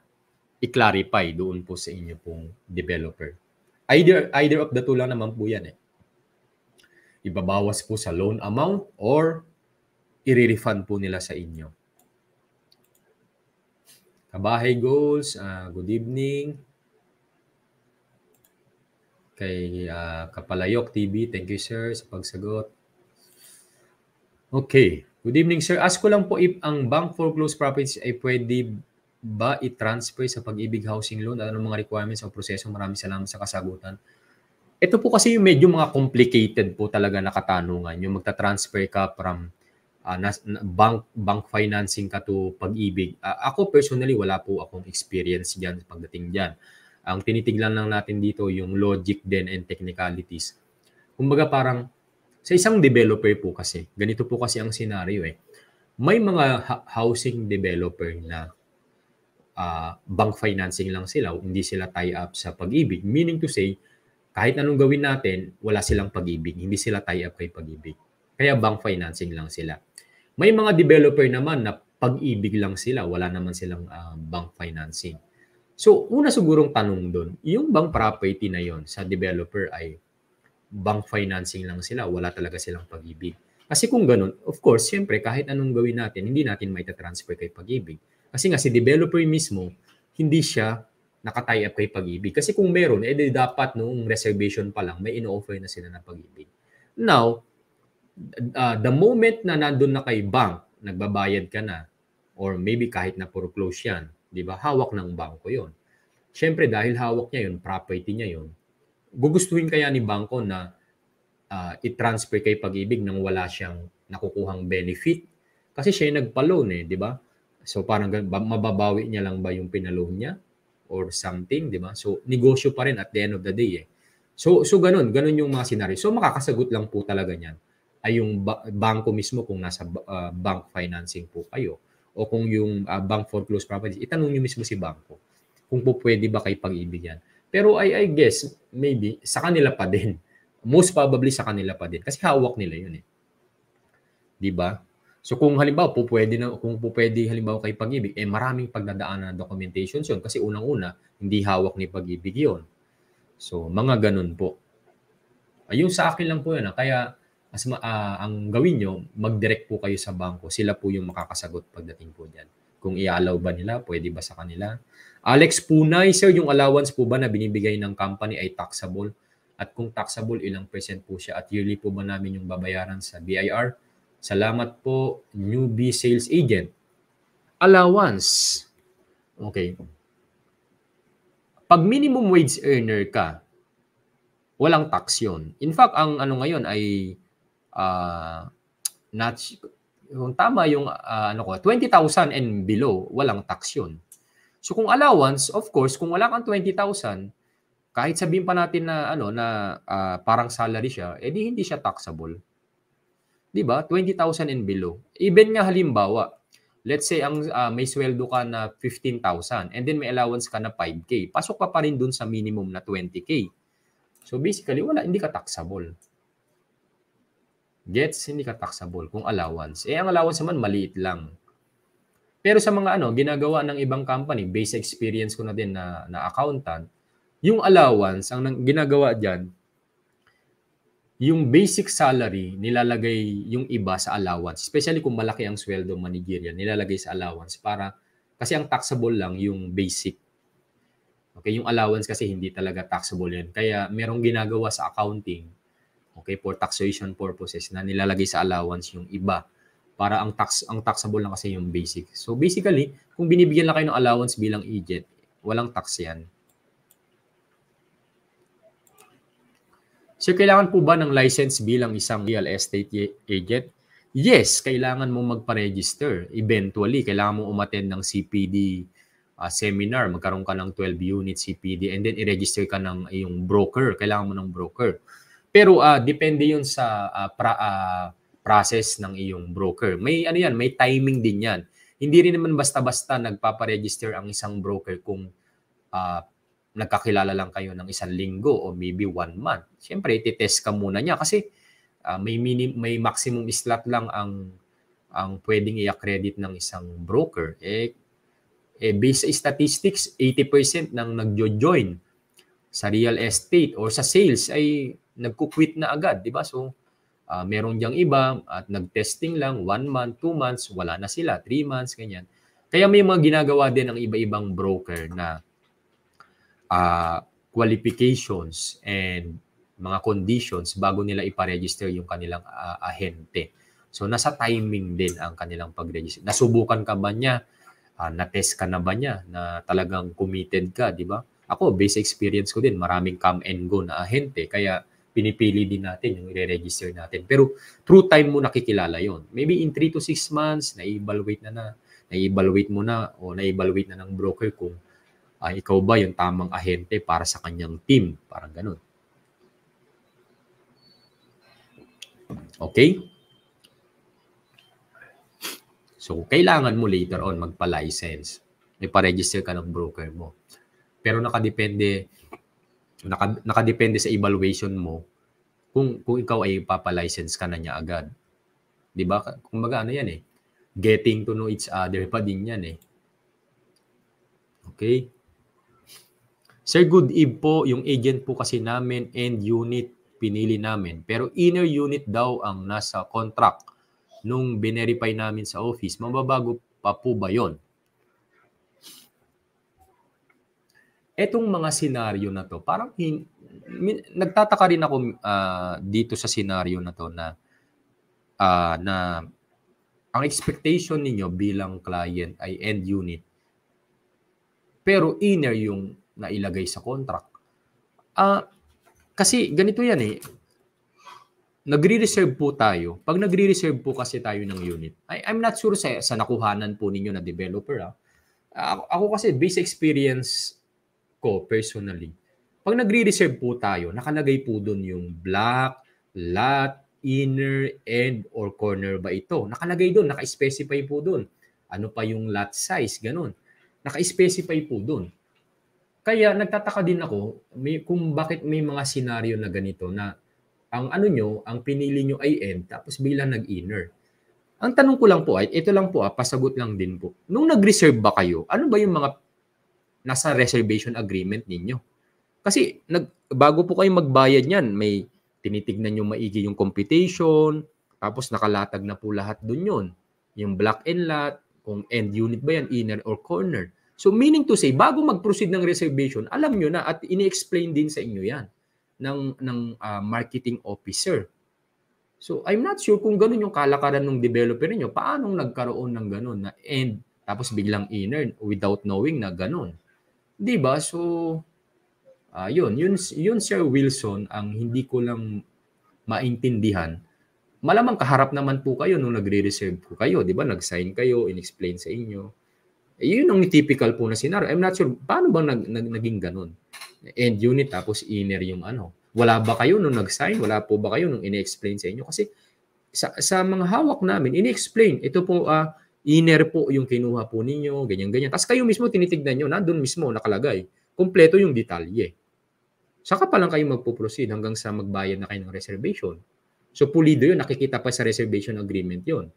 i-clarify doon po sa inyo pong developer. Either, either of the two lang naman po yan eh. Ibabawas po sa loan amount or i-refund po nila sa inyo. Kabahay Goals, uh, good evening. Kay uh, Kapalayok TV, thank you sir sa pagsagot. Okay. Good evening, sir. Ask ko lang po if ang bank foreclosed properties ay pwede ba i-transfer sa pag-ibig housing loan at anong mga requirements o proseso? Maraming salamat sa kasagutan. Ito po kasi yung medyo mga complicated po talaga na katanungan. Yung magta-transfer ka from uh, ah, na, na, bank bank financing ka to pag-ibig. Uh, ako personally, wala po akong experience diyan pagdating diyan. Ang tinitignan lang natin dito yung logic din and technicalities. Kumbaga parang sa isang developer po kasi, ganito po kasi ang scenario eh. May mga housing developer na uh, bank financing lang sila, hindi sila tie-up sa pag-ibig. Meaning to say, kahit anong gawin natin, wala silang pag-ibig. Hindi sila tie-up kay pag-ibig. Kaya bank financing lang sila. May mga developer naman na pag-ibig lang sila, wala naman silang uh, bank financing. So, una sigurong tanong doon, yung bank property na yon sa developer ay bank financing lang sila, wala talaga silang pag-ibig. Kasi kung ganun, of course, siyempre kahit anong gawin natin, hindi natin may transfer kay pag-ibig. Kasi nga si developer mismo, hindi siya nakatie up kay pag-ibig. Kasi kung meron, eh dapat nung reservation pa lang, may ino-offer na sila ng pag-ibig. Now, uh, the moment na nandun na kay bank, nagbabayad ka na, or maybe kahit na foreclose yan, di ba, hawak ng banko yon. Siyempre, dahil hawak niya yun, property niya yun, gugustuhin kaya ni Bangko na uh, i-transfer kay Pag-ibig nang wala siyang nakukuhang benefit? Kasi siya yung nagpa-loan eh, di ba? So parang mababawi niya lang ba yung pinaloan niya or something, di ba? So negosyo pa rin at the end of the day eh. So so ganun, ganun yung mga scenario. So makakasagot lang po talaga niyan ay yung ba- bangko mismo kung nasa uh, bank financing po kayo o kung yung uh, bank foreclosed properties, itanong niyo mismo si bangko kung po pwede ba kay pag-ibig yan. Pero I, I guess, maybe, sa kanila pa din. (laughs) Most probably sa kanila pa din. Kasi hawak nila yun eh. Di ba? So kung halimbawa po pwede na kung po pwede halimbawa kay pag-ibig eh maraming pagdadaanan na documentation yun. kasi unang-una hindi hawak ni pag-ibig yun. So mga ganun po. Ayun sa akin lang po yun. Ha? Ah. Kaya as ma, uh, ang gawin nyo, mag-direct po kayo sa bangko. Sila po yung makakasagot pagdating po diyan. Kung i ba nila, pwede ba sa kanila? Alex Punay, sir, yung allowance po ba na binibigay ng company ay taxable? At kung taxable, ilang percent po siya? At yearly po ba namin yung babayaran sa BIR? Salamat po, newbie sales agent. Allowance. Okay. Pag minimum wage earner ka, walang tax yon. In fact, ang ano ngayon ay uh, not, yung tama yung uh, ano ko, 20,000 and below, walang tax yon. So kung allowance, of course, kung wala kang 20,000, kahit sabihin pa natin na ano na uh, parang salary siya, edi eh hindi siya taxable. 'Di ba? 20,000 and below. Even nga halimbawa, let's say ang uh, may sweldo ka na 15,000 and then may allowance ka na 5k. Pasok pa pa rin dun sa minimum na 20k. So basically, wala, hindi ka taxable. Gets, hindi ka taxable kung allowance. Eh, ang allowance naman, maliit lang. Pero sa mga ano, ginagawa ng ibang company, based experience ko na din na, na accountant, yung allowance, ang ginagawa dyan, yung basic salary, nilalagay yung iba sa allowance. Especially kung malaki ang sweldo ng managerial, nilalagay sa allowance para, kasi ang taxable lang yung basic. Okay, yung allowance kasi hindi talaga taxable yan. Kaya merong ginagawa sa accounting, okay, for taxation purposes na nilalagay sa allowance yung iba para ang tax ang taxable lang kasi yung basic. So basically, kung binibigyan lang kayo ng allowance bilang agent, walang tax 'yan. Sir, kailangan po ba ng license bilang isang real estate agent? Yes, kailangan mo magpa-register. Eventually, kailangan mo umattend ng CPD uh, ah, seminar. Magkaroon ka ng 12 unit CPD and then i-register ka ng iyong broker. Kailangan mo ng broker. Pero uh, depende yun sa uh, pra, uh, process ng iyong broker. May ano yan, may timing din yan. Hindi rin naman basta-basta nagpapa-register ang isang broker kung uh, nagkakilala lang kayo ng isang linggo o maybe one month. Siyempre, ititest ka muna niya kasi uh, may, minim, may maximum slot lang ang ang pwedeng i-accredit ng isang broker. Eh, eh based sa statistics, 80% ng nagjo-join sa real estate or sa sales ay nagko-quit na agad, di ba? So, Uh, meron diyang iba at nag-testing lang, 1 month, 2 months, wala na sila, 3 months, ganyan. Kaya may mga ginagawa din ang iba-ibang broker na uh, qualifications and mga conditions bago nila ipa-register yung kanilang uh, ahente. So nasa timing din ang kanilang pag-register. Nasubukan ka ba niya? Uh, na-test ka na ba niya na talagang committed ka, di ba? Ako, based experience ko din, maraming come and go na ahente. Kaya pinipili din natin yung i-register natin. Pero through time mo nakikilala yon. Maybe in 3 to 6 months, na-evaluate na na, na-evaluate mo na o na-evaluate na ng broker kung uh, ikaw ba yung tamang ahente para sa kanyang team. Parang ganun. Okay? So, kailangan mo later on magpa-license. pa-register ka ng broker mo. Pero nakadepende naka, nakadepende sa evaluation mo kung kung ikaw ay papalicense ka na niya agad. 'Di ba? Kumbaga ano 'yan eh. Getting to know each other pa din 'yan eh. Okay? Sir, good eve po. Yung agent po kasi namin and unit pinili namin. Pero inner unit daw ang nasa contract nung binerify namin sa office. Mababago pa po ba yon? etong mga senaryo na to, parang hin- min- nagtataka rin ako uh, dito sa senaryo na to na uh, na ang expectation ninyo bilang client ay end unit pero inner yung nailagay sa contract. Ah uh, kasi ganito yan eh. Nagre-reserve po tayo. Pag nagre-reserve po kasi tayo ng unit. I, I'm not sure sa, sa nakuhanan po ninyo na developer. Ah. ah ako, ako kasi base experience ko personally, pag nagre-reserve po tayo, nakalagay po doon yung black, lot, inner, end, or corner ba ito. Nakalagay doon, naka-specify po doon. Ano pa yung lot size, ganun. Naka-specify po doon. Kaya nagtataka din ako may, kung bakit may mga scenario na ganito na ang ano nyo, ang pinili nyo ay end, tapos bila nag-inner. Ang tanong ko lang po ay, ito lang po ah, pasagot lang din po. Nung nag-reserve ba kayo, ano ba yung mga nasa reservation agreement ninyo. Kasi nag, bago po kayo magbayad niyan, may tinitignan nyo maigi yung computation, tapos nakalatag na po lahat doon yun. Yung block and lot, kung end unit ba yan, inner or corner. So meaning to say, bago mag-proceed ng reservation, alam nyo na at ini-explain din sa inyo yan ng, ng uh, marketing officer. So I'm not sure kung ganun yung kalakaran ng developer niyo. Paanong nagkaroon ng ganun na end tapos biglang inner without knowing na ganun? 'Di ba? So uh, 'yun, 'yun yun Sir Wilson ang hindi ko lang maintindihan. Malamang kaharap naman po kayo nung nagre-reserve po kayo, 'di ba? Nag-sign kayo, inexplain sa inyo. Eh, yun ang typical po na scenario. I'm not sure paano bang nag, nag, naging ganun. End unit tapos inner yung ano. Wala ba kayo nung nag-sign? Wala po ba kayo nung inexplain sa inyo? Kasi sa, sa mga hawak namin, inexplain. Ito po uh, Inner po yung kinuha po ninyo, ganyan-ganyan. Tapos kayo mismo tinitignan nyo, nandun mismo nakalagay. Kompleto yung detalye. Saka pa lang kayo magpo-proceed hanggang sa magbayad na kayo ng reservation. So pulido yun, nakikita pa sa reservation agreement yun.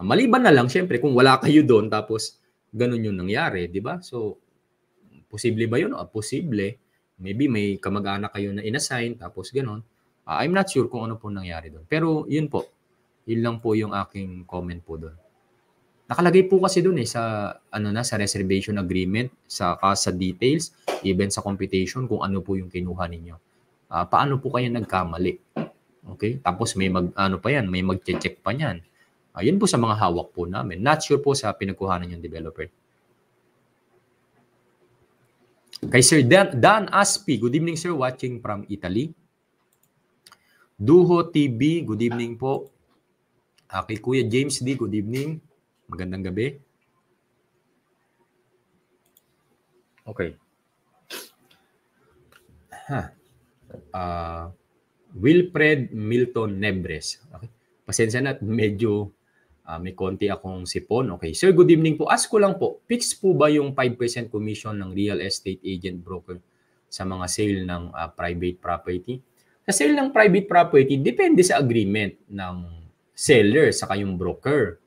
Ah, maliban na lang, syempre, kung wala kayo doon, tapos ganun yung nangyari, di ba? So, posible ba yun? O, ah, posible. Maybe may kamag-anak kayo na inassign, tapos ganun. Uh, I'm not sure kung ano po nangyari doon. Pero yun po, yun lang po yung aking comment po doon. Nakalagay po kasi doon eh sa ano na sa reservation agreement, sa sa details, even sa computation kung ano po yung kinuha ninyo. Uh, paano po kayo nagkamali? Okay? Tapos may mag ano pa yan, may magche-check pa niyan. Ayun ah, uh, po sa mga hawak po namin. Not sure po sa pinagkuhanan yung developer. Kay Sir Dan, Dan Aspi, good evening sir, watching from Italy. Duho TV, good evening po. Uh, kay Kuya James D, good evening. Magandang gabi. Okay. Ha. Uh, ah, Wilfred Milton Nebres. Okay. Pasensya na at medyo uh, may konti akong sipon. Okay. Sir, good evening po. Ask ko lang po, fix po ba yung 5% commission ng real estate agent broker sa mga sale ng uh, private property? Sa sale ng private property, depende sa agreement ng seller sa kayong broker.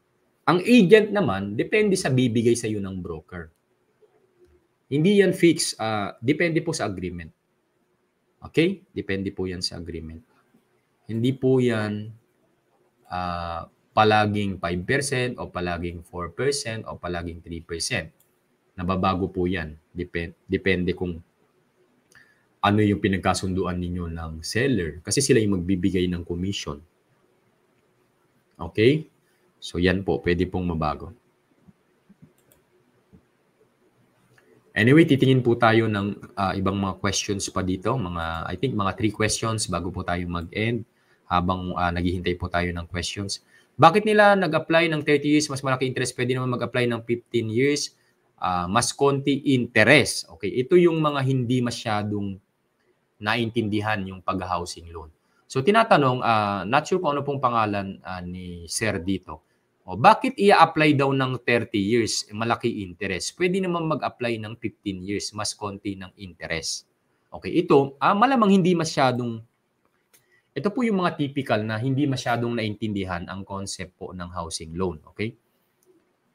Ang agent naman, depende sa bibigay sa iyo ng broker. Hindi yan fixed. Uh, depende po sa agreement. Okay? Depende po yan sa agreement. Hindi po yan uh, palaging 5% o palaging 4% o palaging 3%. Nababago po yan. Depende, depende kung ano yung pinagkasunduan ninyo ng seller. Kasi sila yung magbibigay ng commission. Okay? So yan po, pwede pong mabago. Anyway, titingin po tayo ng uh, ibang mga questions pa dito. Mga, I think mga three questions bago po tayo mag-end habang uh, naghihintay po tayo ng questions. Bakit nila nag-apply ng 30 years, mas malaki interest, pwede naman mag-apply ng 15 years, uh, mas konti interest. Okay, ito yung mga hindi masyadong naintindihan yung pag-housing loan. So tinatanong, uh, not sure kung ano pong pangalan uh, ni Sir dito. O, bakit i-apply daw ng 30 years? Eh, malaki interest. Pwede naman mag-apply ng 15 years, mas konti ng interest. Okay, ito, ah, malamang hindi masyadong, ito po yung mga typical na hindi masyadong naintindihan ang concept po ng housing loan. Okay?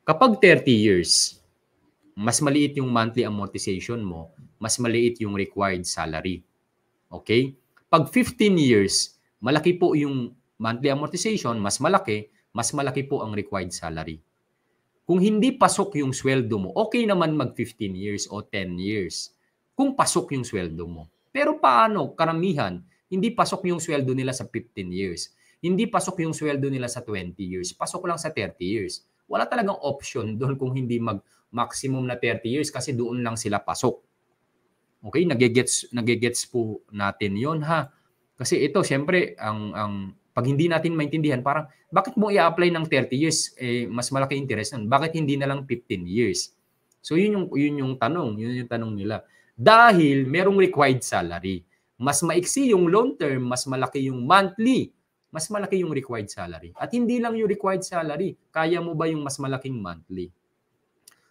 Kapag 30 years, mas maliit yung monthly amortization mo, mas maliit yung required salary. Okay? Pag 15 years, malaki po yung monthly amortization, mas malaki, mas malaki po ang required salary. Kung hindi pasok yung sweldo mo, okay naman mag 15 years o 10 years kung pasok yung sweldo mo. Pero paano karamihan, hindi pasok yung sweldo nila sa 15 years. Hindi pasok yung sweldo nila sa 20 years. Pasok lang sa 30 years. Wala talagang option doon kung hindi mag maximum na 30 years kasi doon lang sila pasok. Okay, nagegets nagegets po natin 'yon ha. Kasi ito siyempre ang ang pag hindi natin maintindihan, parang bakit mo i-apply ng 30 years? Eh, mas malaki interest nun. Bakit hindi na lang 15 years? So yun yung, yun yung tanong. Yun yung tanong nila. Dahil merong required salary. Mas maiksi yung loan term, mas malaki yung monthly, mas malaki yung required salary. At hindi lang yung required salary, kaya mo ba yung mas malaking monthly?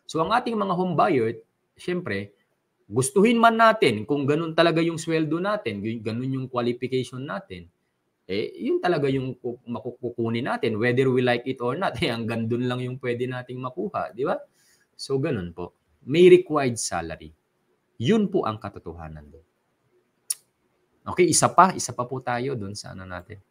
So ang ating mga home buyer, syempre, gustuhin man natin kung ganun talaga yung sweldo natin, ganun yung qualification natin, eh yun talaga yung makukukunin natin whether we like it or not (laughs) eh hanggang doon lang yung pwede nating makuha di ba so ganun po may required salary yun po ang katotohanan doon okay isa pa isa pa po tayo doon sa ano natin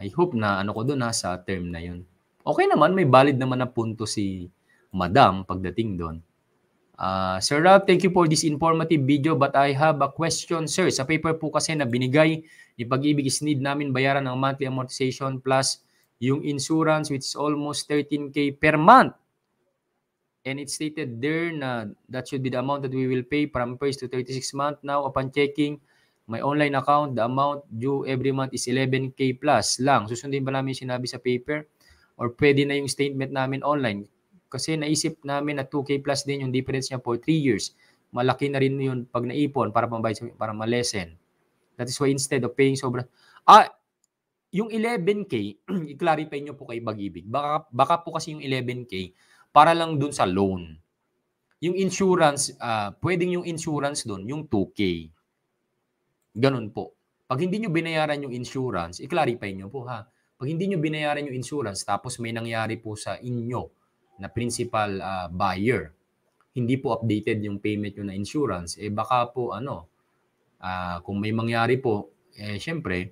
I hope na ano ko doon ha, ah, sa term na yun okay naman may valid naman na punto si madam pagdating doon Uh, Sir Rob, thank you for this informative video but I have a question, sir. Sa paper po kasi na binigay, yung pag-ibig is need namin bayaran ng monthly amortization plus yung insurance which is almost 13K per month. And it stated there na that should be the amount that we will pay from first to 36 month. Now, upon checking my online account, the amount due every month is 11K plus lang. Susundin ba namin sinabi sa paper? Or pwede na yung statement namin online? Kasi naisip namin na 2K plus din yung difference niya for 3 years. Malaki na rin yun pag naipon para pambayad para malesen. That is why instead of paying sobra... Ah, yung 11K, (clears throat) i-clarify niyo po kay Bagibig. Baka, baka po kasi yung 11K para lang dun sa loan. Yung insurance, uh, pwedeng yung insurance dun, yung 2K. Ganun po. Pag hindi nyo binayaran yung insurance, i-clarify nyo po ha. Pag hindi nyo binayaran yung insurance, tapos may nangyari po sa inyo, na principal uh, buyer, hindi po updated yung payment nyo na insurance, eh baka po ano, uh, kung may mangyari po, eh syempre,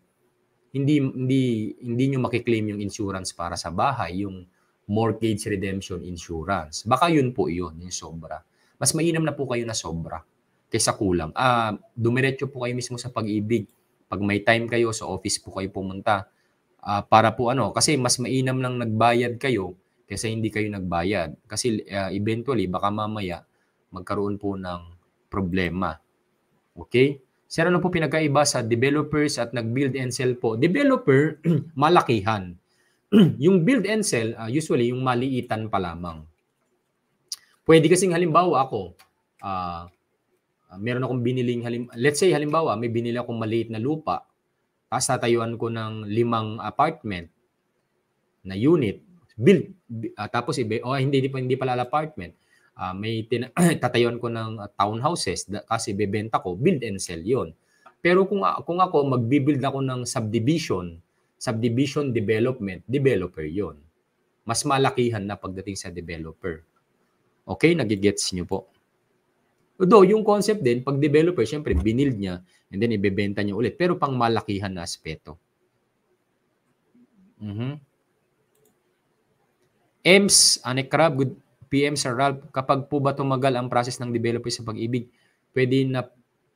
hindi hindi hindi niyo makiklaim yung insurance para sa bahay, yung mortgage redemption insurance. Baka yun po yun, yung sobra. Mas mainam na po kayo na sobra kaysa kulang. Ah, dumiretso po kayo mismo sa pag-ibig. Pag may time kayo, sa office po kayo pumunta. Ah, para po ano, kasi mas mainam lang nagbayad kayo kasi hindi kayo nagbayad. Kasi uh, eventually, baka mamaya magkaroon po ng problema. Okay? Sir, ano po pinagkaiba sa developers at nag-build and sell po? Developer, (clears throat) malakihan. (clears throat) yung build and sell, uh, usually yung maliitan pa lamang. Pwede kasing halimbawa ako, uh, uh, meron akong biniling, halim, let's say halimbawa, may binili akong maliit na lupa, tapos tatayuan ko ng limang apartment na unit, build uh, tapos ibe oh, hindi hindi, hindi pala apartment. Uh, may tina- (clears throat) tatayon ko ng uh, townhouses da- kasi bebenta ko, build and sell 'yon. Pero kung kung ako magbi-build ako ng subdivision, subdivision development, developer 'yon. Mas malakihan na pagdating sa developer. Okay, nagigets niyo po. Although, yung concept din, pag developer, syempre, binild niya and then ibebenta niya ulit. Pero pang malakihan na aspeto. Mm-hmm. EMS, Anekrab, good PM Sir Ralph, kapag po ba tumagal ang process ng developer sa pag-ibig, pwede na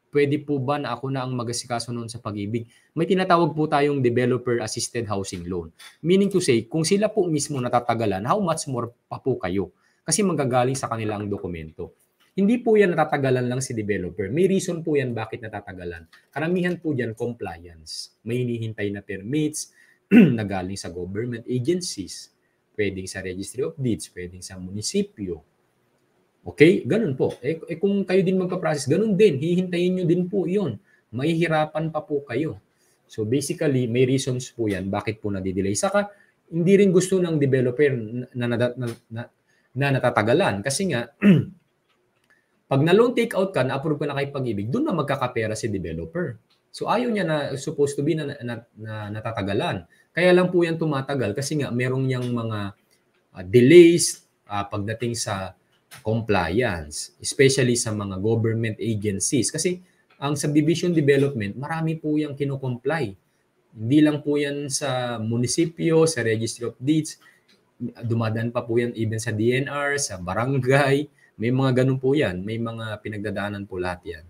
pwede po ba na ako na ang magasikaso noon sa pag-ibig? May tinatawag po tayong developer assisted housing loan. Meaning to say, kung sila po mismo natatagalan, how much more pa po kayo? Kasi manggagaling sa kanila ang dokumento. Hindi po yan natatagalan lang si developer. May reason po yan bakit natatagalan. Karamihan po dyan compliance. May hinihintay na permits (clears throat) na galing sa government agencies pwedeng sa registry of deeds, pwedeng sa munisipyo. Okay? Ganun po. Eh, eh kung kayo din magpa-process, ganun din. Hihintayin nyo din po yon. Mahihirapan pa po kayo. So basically, may reasons po yan bakit po nadidelay. Saka, hindi rin gusto ng developer na, na, na, na, na natatagalan. Kasi nga, (clears throat) pag na loan take out ka, na-approve ka na kay pag-ibig, doon na magkakapera si developer. So ayaw niya na supposed to be na, na, na natatagalan. Kaya lang po yan tumatagal kasi nga merong niyang mga uh, delays uh, pagdating sa compliance, especially sa mga government agencies. Kasi ang subdivision development, marami po yung kinocomply. Hindi lang po yan sa munisipyo, sa registry of deeds, dumadaan pa po yan even sa DNR, sa barangay, may mga ganun po yan. May mga pinagdadaanan po lahat yan.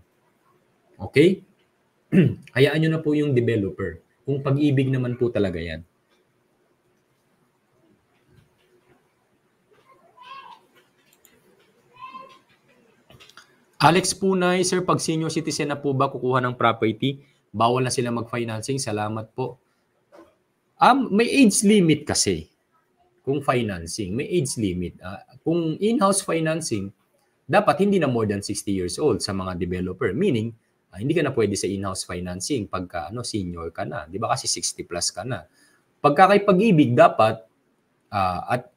Okay? (clears throat) hayaan nyo na po yung developer. Kung pag-ibig naman po talaga yan. Alex Punay, sir, pag senior citizen na po ba kukuha ng property, bawal na sila mag-financing? Salamat po. Um, may age limit kasi kung financing. May age limit. Uh, kung in-house financing, dapat hindi na more than 60 years old sa mga developer. Meaning, uh, hindi ka na pwede sa in-house financing pagka ah, ano, senior ka na. Di ba? Kasi 60 plus ka na. Pagka kay pag-ibig, dapat uh, at,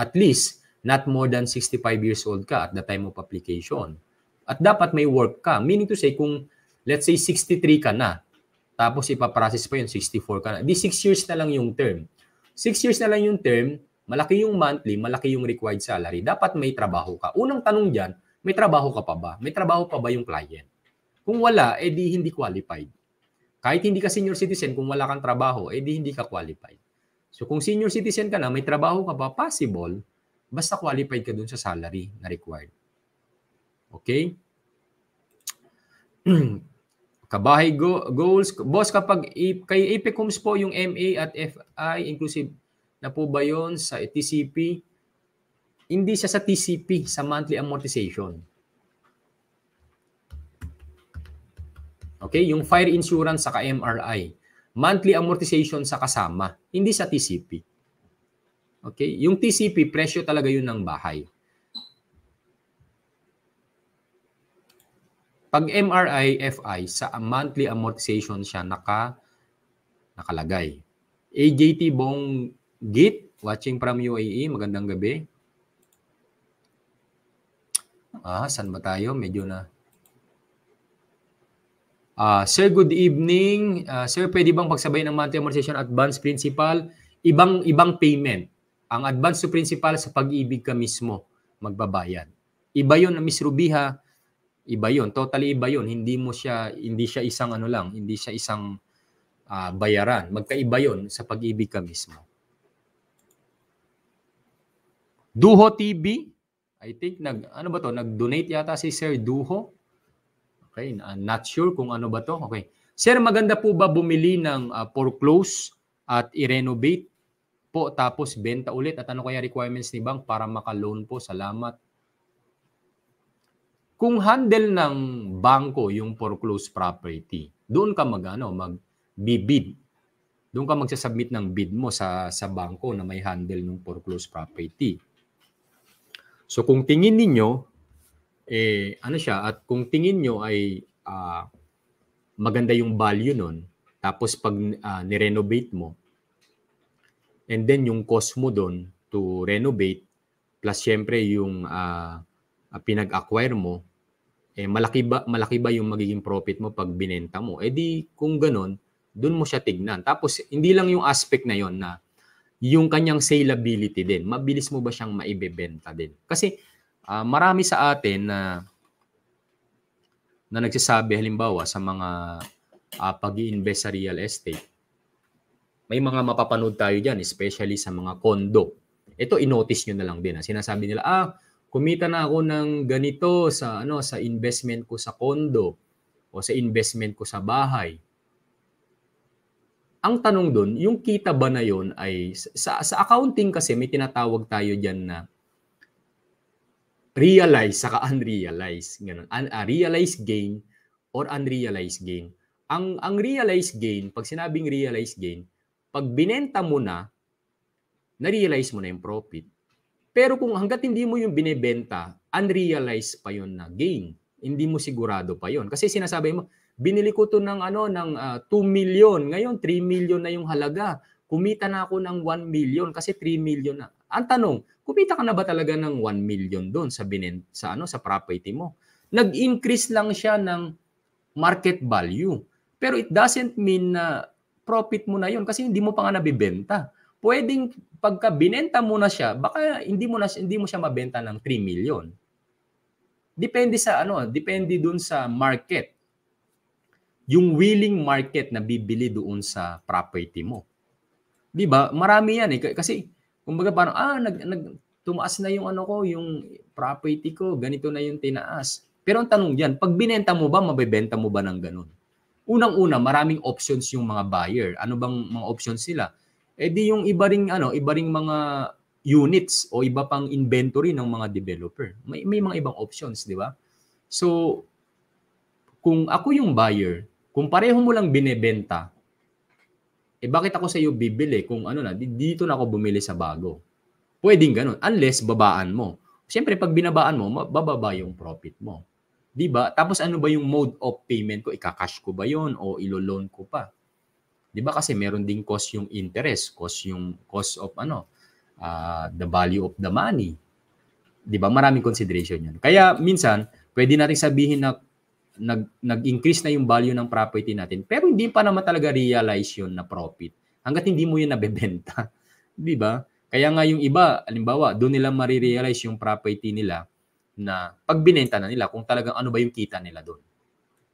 at least not more than 65 years old ka at the time of application. At dapat may work ka. Meaning to say, kung let's say 63 ka na, tapos ipaprocess pa yun, 64 ka na. Di 6 years na lang yung term. 6 years na lang yung term, malaki yung monthly, malaki yung required salary. Dapat may trabaho ka. Unang tanong dyan, may trabaho ka pa ba? May trabaho pa ba yung client? Kung wala, eh hindi qualified. Kahit hindi ka senior citizen, kung wala kang trabaho, eh hindi ka qualified. So kung senior citizen ka na, may trabaho ka ba? possible, basta qualified ka dun sa salary na required. Okay? (clears throat) Kabahay go- goals. Boss, kapag kay AP Coms po yung MA at FI, inclusive na po ba yon sa TCP? Hindi siya sa TCP, sa monthly amortization. Okay, yung fire insurance sa MRI. Monthly amortization sa kasama, hindi sa TCP. Okay, yung TCP presyo talaga yun ng bahay. Pag MRI FI sa monthly amortization siya naka nakalagay. AJT Bong Git watching from UAE, magandang gabi. Ah, saan ba tayo? Medyo na Uh, sir, good evening. Uh, sir, pwede bang pagsabay ng monthly amortization advance principal? Ibang ibang payment. Ang advance to principal sa pag-ibig ka mismo magbabayad. Iba 'yon na Miss Rubiha. Iba 'yon, totally iba 'yon. Hindi mo siya hindi siya isang ano lang, hindi siya isang uh, bayaran. Magkaiba 'yon sa pag-ibig ka mismo. Duho TV, I think nag ano ba 'to? Nag-donate yata si Sir Duho. Okay, uh, not sure kung ano ba to. Okay. Sir, maganda po ba bumili ng uh, foreclose at i-renovate po tapos benta ulit? At ano kaya requirements ni bank para maka-loan po? Salamat. Kung handle ng bangko yung foreclosed property, doon ka magano magbibid. Doon ka magsasubmit ng bid mo sa sa bangko na may handle ng foreclosed property. So kung tingin ninyo eh ano siya at kung tingin nyo ay uh, maganda yung value nun tapos pag uh, ni-renovate mo and then yung cost mo doon to renovate plus syempre yung uh, pinag-acquire mo eh malaki ba malaki ba yung magiging profit mo pag binenta mo eh di kung ganun doon mo siya tignan tapos hindi lang yung aspect na yon na yung kanyang saleability din mabilis mo ba siyang maibebenta din kasi uh, marami sa atin na na nagsasabi halimbawa sa mga uh, ah, pag iinvest sa real estate. May mga mapapanood tayo diyan especially sa mga condo. Ito inotice niyo na lang din. Ha? Ah, sinasabi nila, ah, kumita na ako ng ganito sa ano sa investment ko sa condo o sa investment ko sa bahay. Ang tanong doon, yung kita ba na yon ay sa, sa accounting kasi may tinatawag tayo diyan na realize saka unrealized ganun Un- uh, ah, realized gain or unrealized gain ang ang realized gain pag sinabing realized gain pag binenta mo na na-realize mo na yung profit pero kung hanggat hindi mo yung binebenta unrealized pa yon na gain hindi mo sigurado pa yon kasi sinasabi mo binili ko to ng ano ng uh, ah, 2 million ngayon 3 million na yung halaga kumita na ako ng 1 million kasi 3 million na ang tanong, kumita ka na ba talaga ng 1 million doon sa binin sa ano sa property mo? Nag-increase lang siya ng market value. Pero it doesn't mean na profit mo na 'yon kasi hindi mo pa nga nabibenta. Pwedeng pagka binenta mo na siya, baka hindi mo na hindi mo siya mabenta ng 3 million. Depende sa ano, depende doon sa market. Yung willing market na bibili doon sa property mo. 'Di ba? Marami 'yan eh kasi Kumbaga parang, ah, nag, nag, tumaas na yung ano ko, yung property ko, ganito na yung tinaas. Pero ang tanong diyan, pag binenta mo ba, mabebenta mo ba ng ganun? Unang-una, maraming options yung mga buyer. Ano bang mga options sila? Eh di yung iba ring ano, iba ring mga units o iba pang inventory ng mga developer. May may mga ibang options, di ba? So kung ako yung buyer, kung pareho mo lang binebenta eh bakit ako sa iyo bibili kung ano na, dito na ako bumili sa bago. Pwedeng ganun, unless babaan mo. Siyempre, pag binabaan mo, bababa yung profit mo. 'Di ba? Tapos ano ba yung mode of payment ko? Ika-cash ko ba 'yon o ilo-loan ko pa? 'Di ba kasi meron ding cost yung interest, cost yung cost of ano, uh, the value of the money. 'Di ba? Maraming consideration 'yun. Kaya minsan, pwede nating sabihin na nag, nag-increase na yung value ng property natin, pero hindi pa naman talaga realize yun na profit hanggat hindi mo yun nabebenta. (laughs) Di ba? Kaya nga yung iba, alimbawa, doon nila marirealize yung property nila na pagbinenta na nila kung talagang ano ba yung kita nila doon.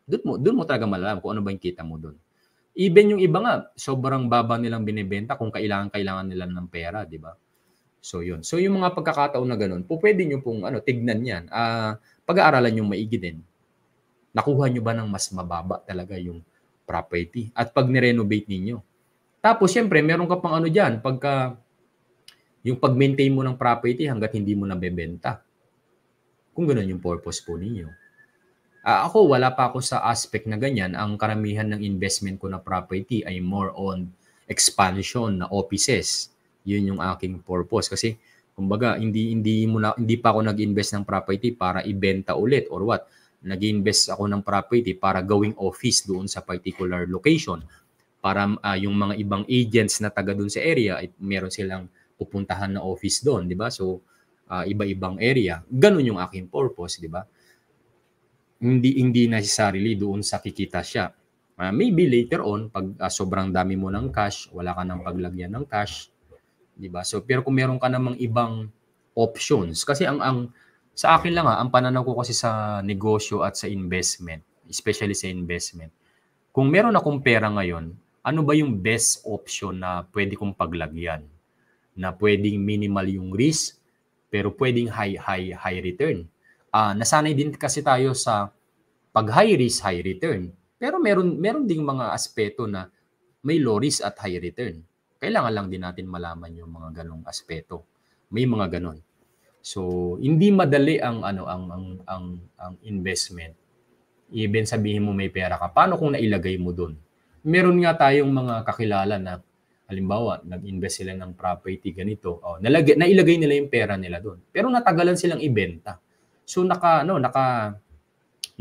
Doon mo, doon mo talaga malalaman kung ano ba yung kita mo doon. Even yung iba nga, sobrang baba nilang binibenta kung kailangan-kailangan nila ng pera, di ba? So yun. So yung mga pagkakataon na ganun, po pwede nyo pong ano, tignan yan. Uh, pag-aaralan nyo maigi din nakuha nyo ba ng mas mababa talaga yung property? At pag nirenovate ninyo. Tapos, syempre, meron ka pang ano dyan, pagka yung pag-maintain mo ng property hanggat hindi mo nabebenta. Kung ganun yung purpose po ninyo. Uh, ako, wala pa ako sa aspect na ganyan. Ang karamihan ng investment ko na property ay more on expansion na offices. Yun yung aking purpose. Kasi, kumbaga, hindi, hindi, mo na, hindi pa ako nag-invest ng property para ibenta ulit or what nag-invest ako ng property para gawing office doon sa particular location para uh, yung mga ibang agents na taga doon sa area ay eh, meron silang pupuntahan na office doon, di ba? So uh, iba-ibang area. Ganun yung aking purpose, di ba? Hindi hindi necessarily doon sa kikita siya. Uh, maybe later on pag uh, sobrang dami mo ng cash, wala ka nang paglagyan ng cash, di ba? So pero kung meron ka namang ibang options kasi ang ang sa akin lang ha, ah, ang pananaw ko kasi sa negosyo at sa investment, especially sa investment, kung meron akong pera ngayon, ano ba yung best option na pwede kong paglagyan? Na pwedeng minimal yung risk, pero pwedeng high, high, high return. Uh, nasanay din kasi tayo sa pag high risk, high return. Pero meron, meron ding mga aspeto na may low risk at high return. Kailangan lang din natin malaman yung mga ganong aspeto. May mga ganon. So, hindi madali ang ano ang ang ang, ang investment. Even sabihin mo may pera ka, paano kung nailagay mo doon? Meron nga tayong mga kakilala na halimbawa, nag-invest sila ng property ganito, oh, nalagay nailagay nila yung pera nila doon. Pero natagalan silang ibenta. So naka ano, naka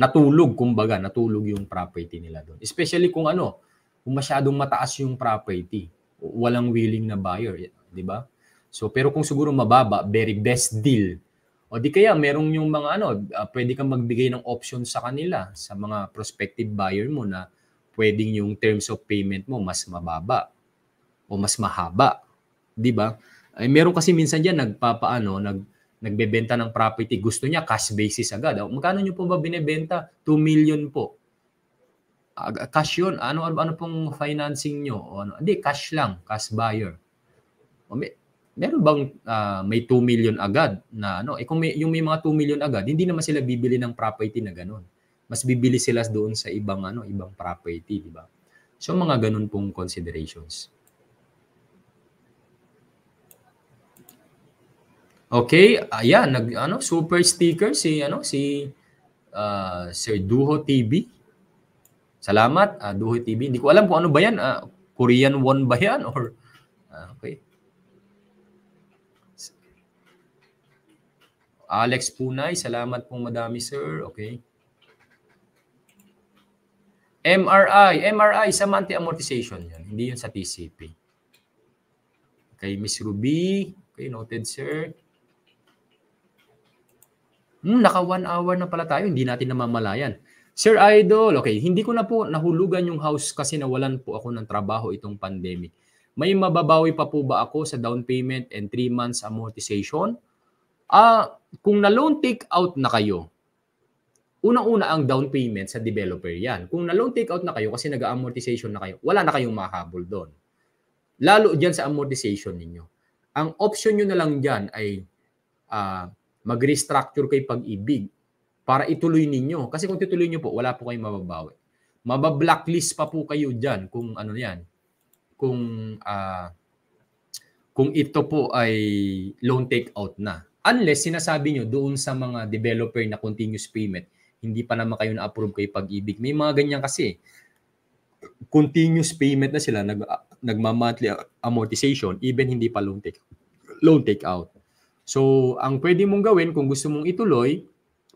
natulog kumbaga, natulog yung property nila doon. Especially kung ano, kung masyadong mataas yung property, walang willing na buyer, 'di ba? So, pero kung siguro mababa, very best deal. O di kaya, merong yung mga ano, uh, pwede kang magbigay ng option sa kanila, sa mga prospective buyer mo na pwedeng yung terms of payment mo mas mababa o mas mahaba. 'Di ba? Ay meron kasi minsan diyan nagpapaano, nag nagbebenta ng property, gusto niya cash basis agad. O, magkano niyo po ba binebenta? 2 million po. Uh, cash 'yun. Ano, ano ano pong financing niyo? O ano? Hindi, cash lang, cash buyer. O, may, meron bang uh, may 2 million agad na ano? Eh kung may, yung may mga 2 million agad, hindi naman sila bibili ng property na ganun. Mas bibili sila doon sa ibang ano, ibang property, di ba? So mga ganun pong considerations. Okay, ayan, nag ano super sticker si ano si uh, Sir Duho TV. Salamat, uh, Duho TV. Hindi ko alam kung ano ba 'yan, uh, Korean won ba 'yan (laughs) or uh, okay. Alex Punay, salamat po madami sir. Okay. MRI, MRI sa amortization yan. Hindi yun sa TCP. Okay, Miss Ruby. Okay, noted sir. Hmm, naka 1 hour na pala tayo. Hindi natin namamalayan. Sir Idol, okay, hindi ko na po nahulugan yung house kasi nawalan po ako ng trabaho itong pandemic. May mababawi pa po ba ako sa down payment and 3 months amortization? Ah, kung na loan take out na kayo, unang-una ang down payment sa developer yan. Kung na loan take out na kayo kasi nag-amortization na kayo, wala na kayong mahabol doon. Lalo diyan sa amortization ninyo. Ang option niyo na lang diyan ay uh, mag-restructure kay pag-ibig para ituloy ninyo. Kasi kung tituloy niyo po, wala po kayong mababawi. Mabablocklist pa po kayo diyan kung ano yan. Kung uh, kung ito po ay loan take out na. Unless sinasabi nyo doon sa mga developer na continuous payment, hindi pa naman kayo na-approve kay pag-ibig. May mga ganyan kasi. Continuous payment na sila, nag, nagma-monthly amortization, even hindi pa loan take, loan take out. So, ang pwede mong gawin kung gusto mong ituloy,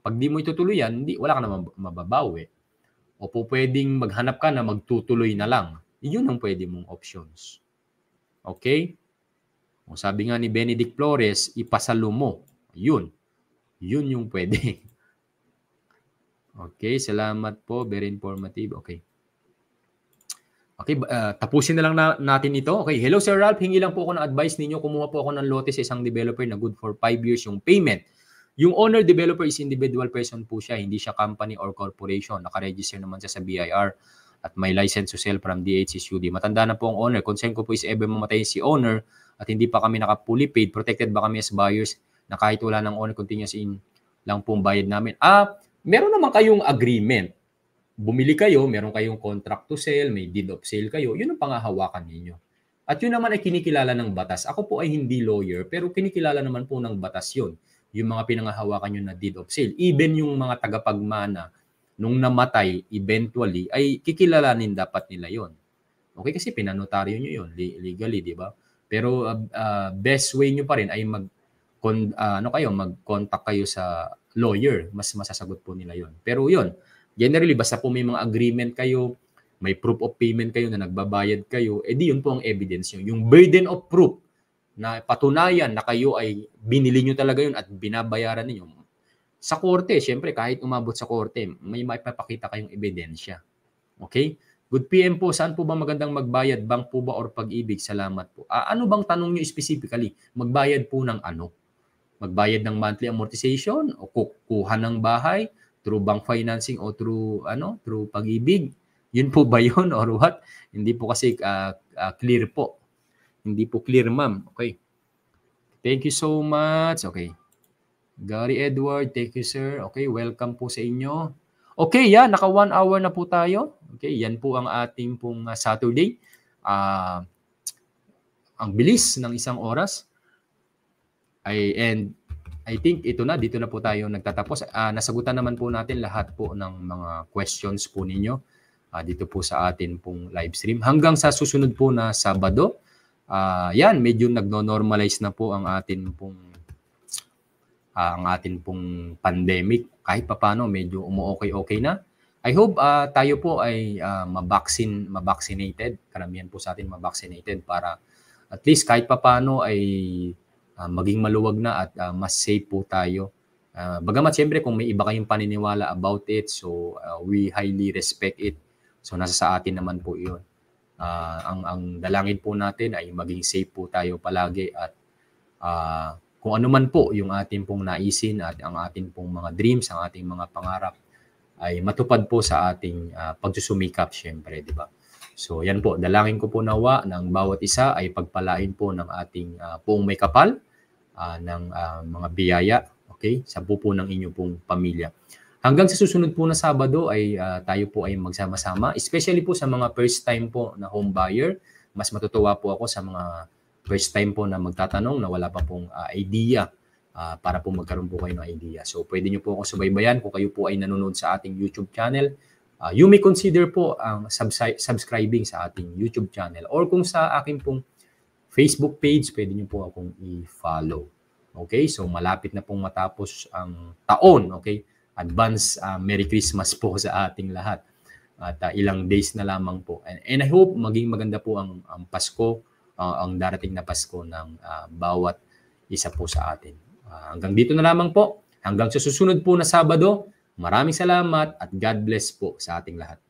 pag di mo itutuloyan, hindi, wala ka naman mababawi. O po pwedeng maghanap ka na magtutuloy na lang. Yun ang pwede mong options. Okay? O sabi nga ni Benedict Flores, ipasalo mo. Yun. Yun yung pwede. (laughs) Okay, salamat po. Very informative. Okay. Okay, uh, tapusin na lang na, natin ito. Okay, hello Sir Ralph, hingi lang po ako ng advice ninyo. Kumuha po ako ng lote sa isang developer na good for 5 years yung payment. Yung owner developer is individual person po siya, hindi siya company or corporation. Nakaregister naman siya sa BIR at may license to sell from DHSUD. Matanda na po ang owner. Concern ko po is ever mamatay si owner, at hindi pa kami naka-fully paid, protected ba kami as buyers na kahit wala ng on continuous in lang pong bayad namin? Ah, meron naman kayong agreement. Bumili kayo, meron kayong contract to sell, may deed of sale kayo, yun ang pangahawakan ninyo. At yun naman ay kinikilala ng batas. Ako po ay hindi lawyer, pero kinikilala naman po ng batas yun. Yung mga pinangahawakan nyo na deed of sale. Even yung mga tagapagmana nung namatay, eventually, ay kikilalanin dapat nila yon Okay, kasi pinanotaryo nyo yun legally, di ba? Pero uh, uh, best way nyo pa rin ay mag kon, uh, ano kayo, mag-contact kayo sa lawyer. Mas masasagot po nila yon. Pero yon generally basta po may mga agreement kayo, may proof of payment kayo na nagbabayad kayo, edi eh yun po ang evidence nyo. Yung burden of proof na patunayan na kayo ay binili nyo talaga 'yon at binabayaran niyo Sa korte, siyempre kahit umabot sa korte, may mapapakita kayong ebidensya. Okay? Good PM po, saan po ba magandang magbayad? Bank po ba or pag-ibig? Salamat po. Uh, ano bang tanong nyo specifically? Magbayad po ng ano? Magbayad ng monthly amortization o kukuha ng bahay through bank financing o through ano through pag-ibig? Yun po ba yun or what? Hindi po kasi uh, uh, clear po. Hindi po clear ma'am. Okay. Thank you so much. Okay. Gary Edward, thank you sir. Okay, welcome po sa inyo. Okay, yeah, naka one hour na po tayo. Okay, yan po ang ating pong ah, Saturday. Uh, ang bilis ng isang oras. I, and I think ito na, dito na po tayo nagtatapos. Uh, nasagutan naman po natin lahat po ng mga questions po ninyo uh, dito po sa atin pong live stream. Hanggang sa susunod po na Sabado, uh, yan, medyo nagno-normalize na po ang atin pong uh, ang atin pong pandemic kahit papano medyo umu-okay-okay na. I hope uh, tayo po ay uh, ah, mabaksin, mabaksinated. Karamihan po sa atin mabaksinated para at least kahit papano ay uh, maging maluwag na at uh, mas safe po tayo. Uh, bagamat siyempre kung may iba kayong paniniwala about it, so uh, we highly respect it. So nasa sa atin naman po iyon Uh, ang ang dalangin po natin ay maging safe po tayo palagi at uh, kung ano man po yung ating pong naisin at ang ating pong mga dreams, ang ating mga pangarap ay matupad po sa ating uh, pagsusumikap syempre, di ba? So yan po, dalangin ko po nawa ng bawat isa ay pagpalain po ng ating uh, poong may kapal uh, ng uh, mga biyaya, okay? Sa po po ng inyong pong pamilya. Hanggang sa susunod po na Sabado ay uh, tayo po ay magsama-sama, especially po sa mga first time po na home buyer. Mas matutuwa po ako sa mga first time po na magtatanong na wala pa pong uh, idea uh, para po magkaroon po kayo ng idea. So pwede nyo po ako subaybayan kung kayo po ay nanonood sa ating YouTube channel. Uh, you may consider po ang subs- subscribing sa ating YouTube channel or kung sa aking pong Facebook page, pwede nyo po akong i-follow. Okay, so malapit na pong matapos ang taon. Okay, advance uh, Merry Christmas po sa ating lahat. At uh, ilang days na lamang po. And, and I hope maging maganda po ang, ang Pasko uh, ang darating na Pasko ng uh, bawat isa po sa atin. Uh, hanggang dito na lamang po. Hanggang sa susunod po na Sabado, maraming salamat at God bless po sa ating lahat.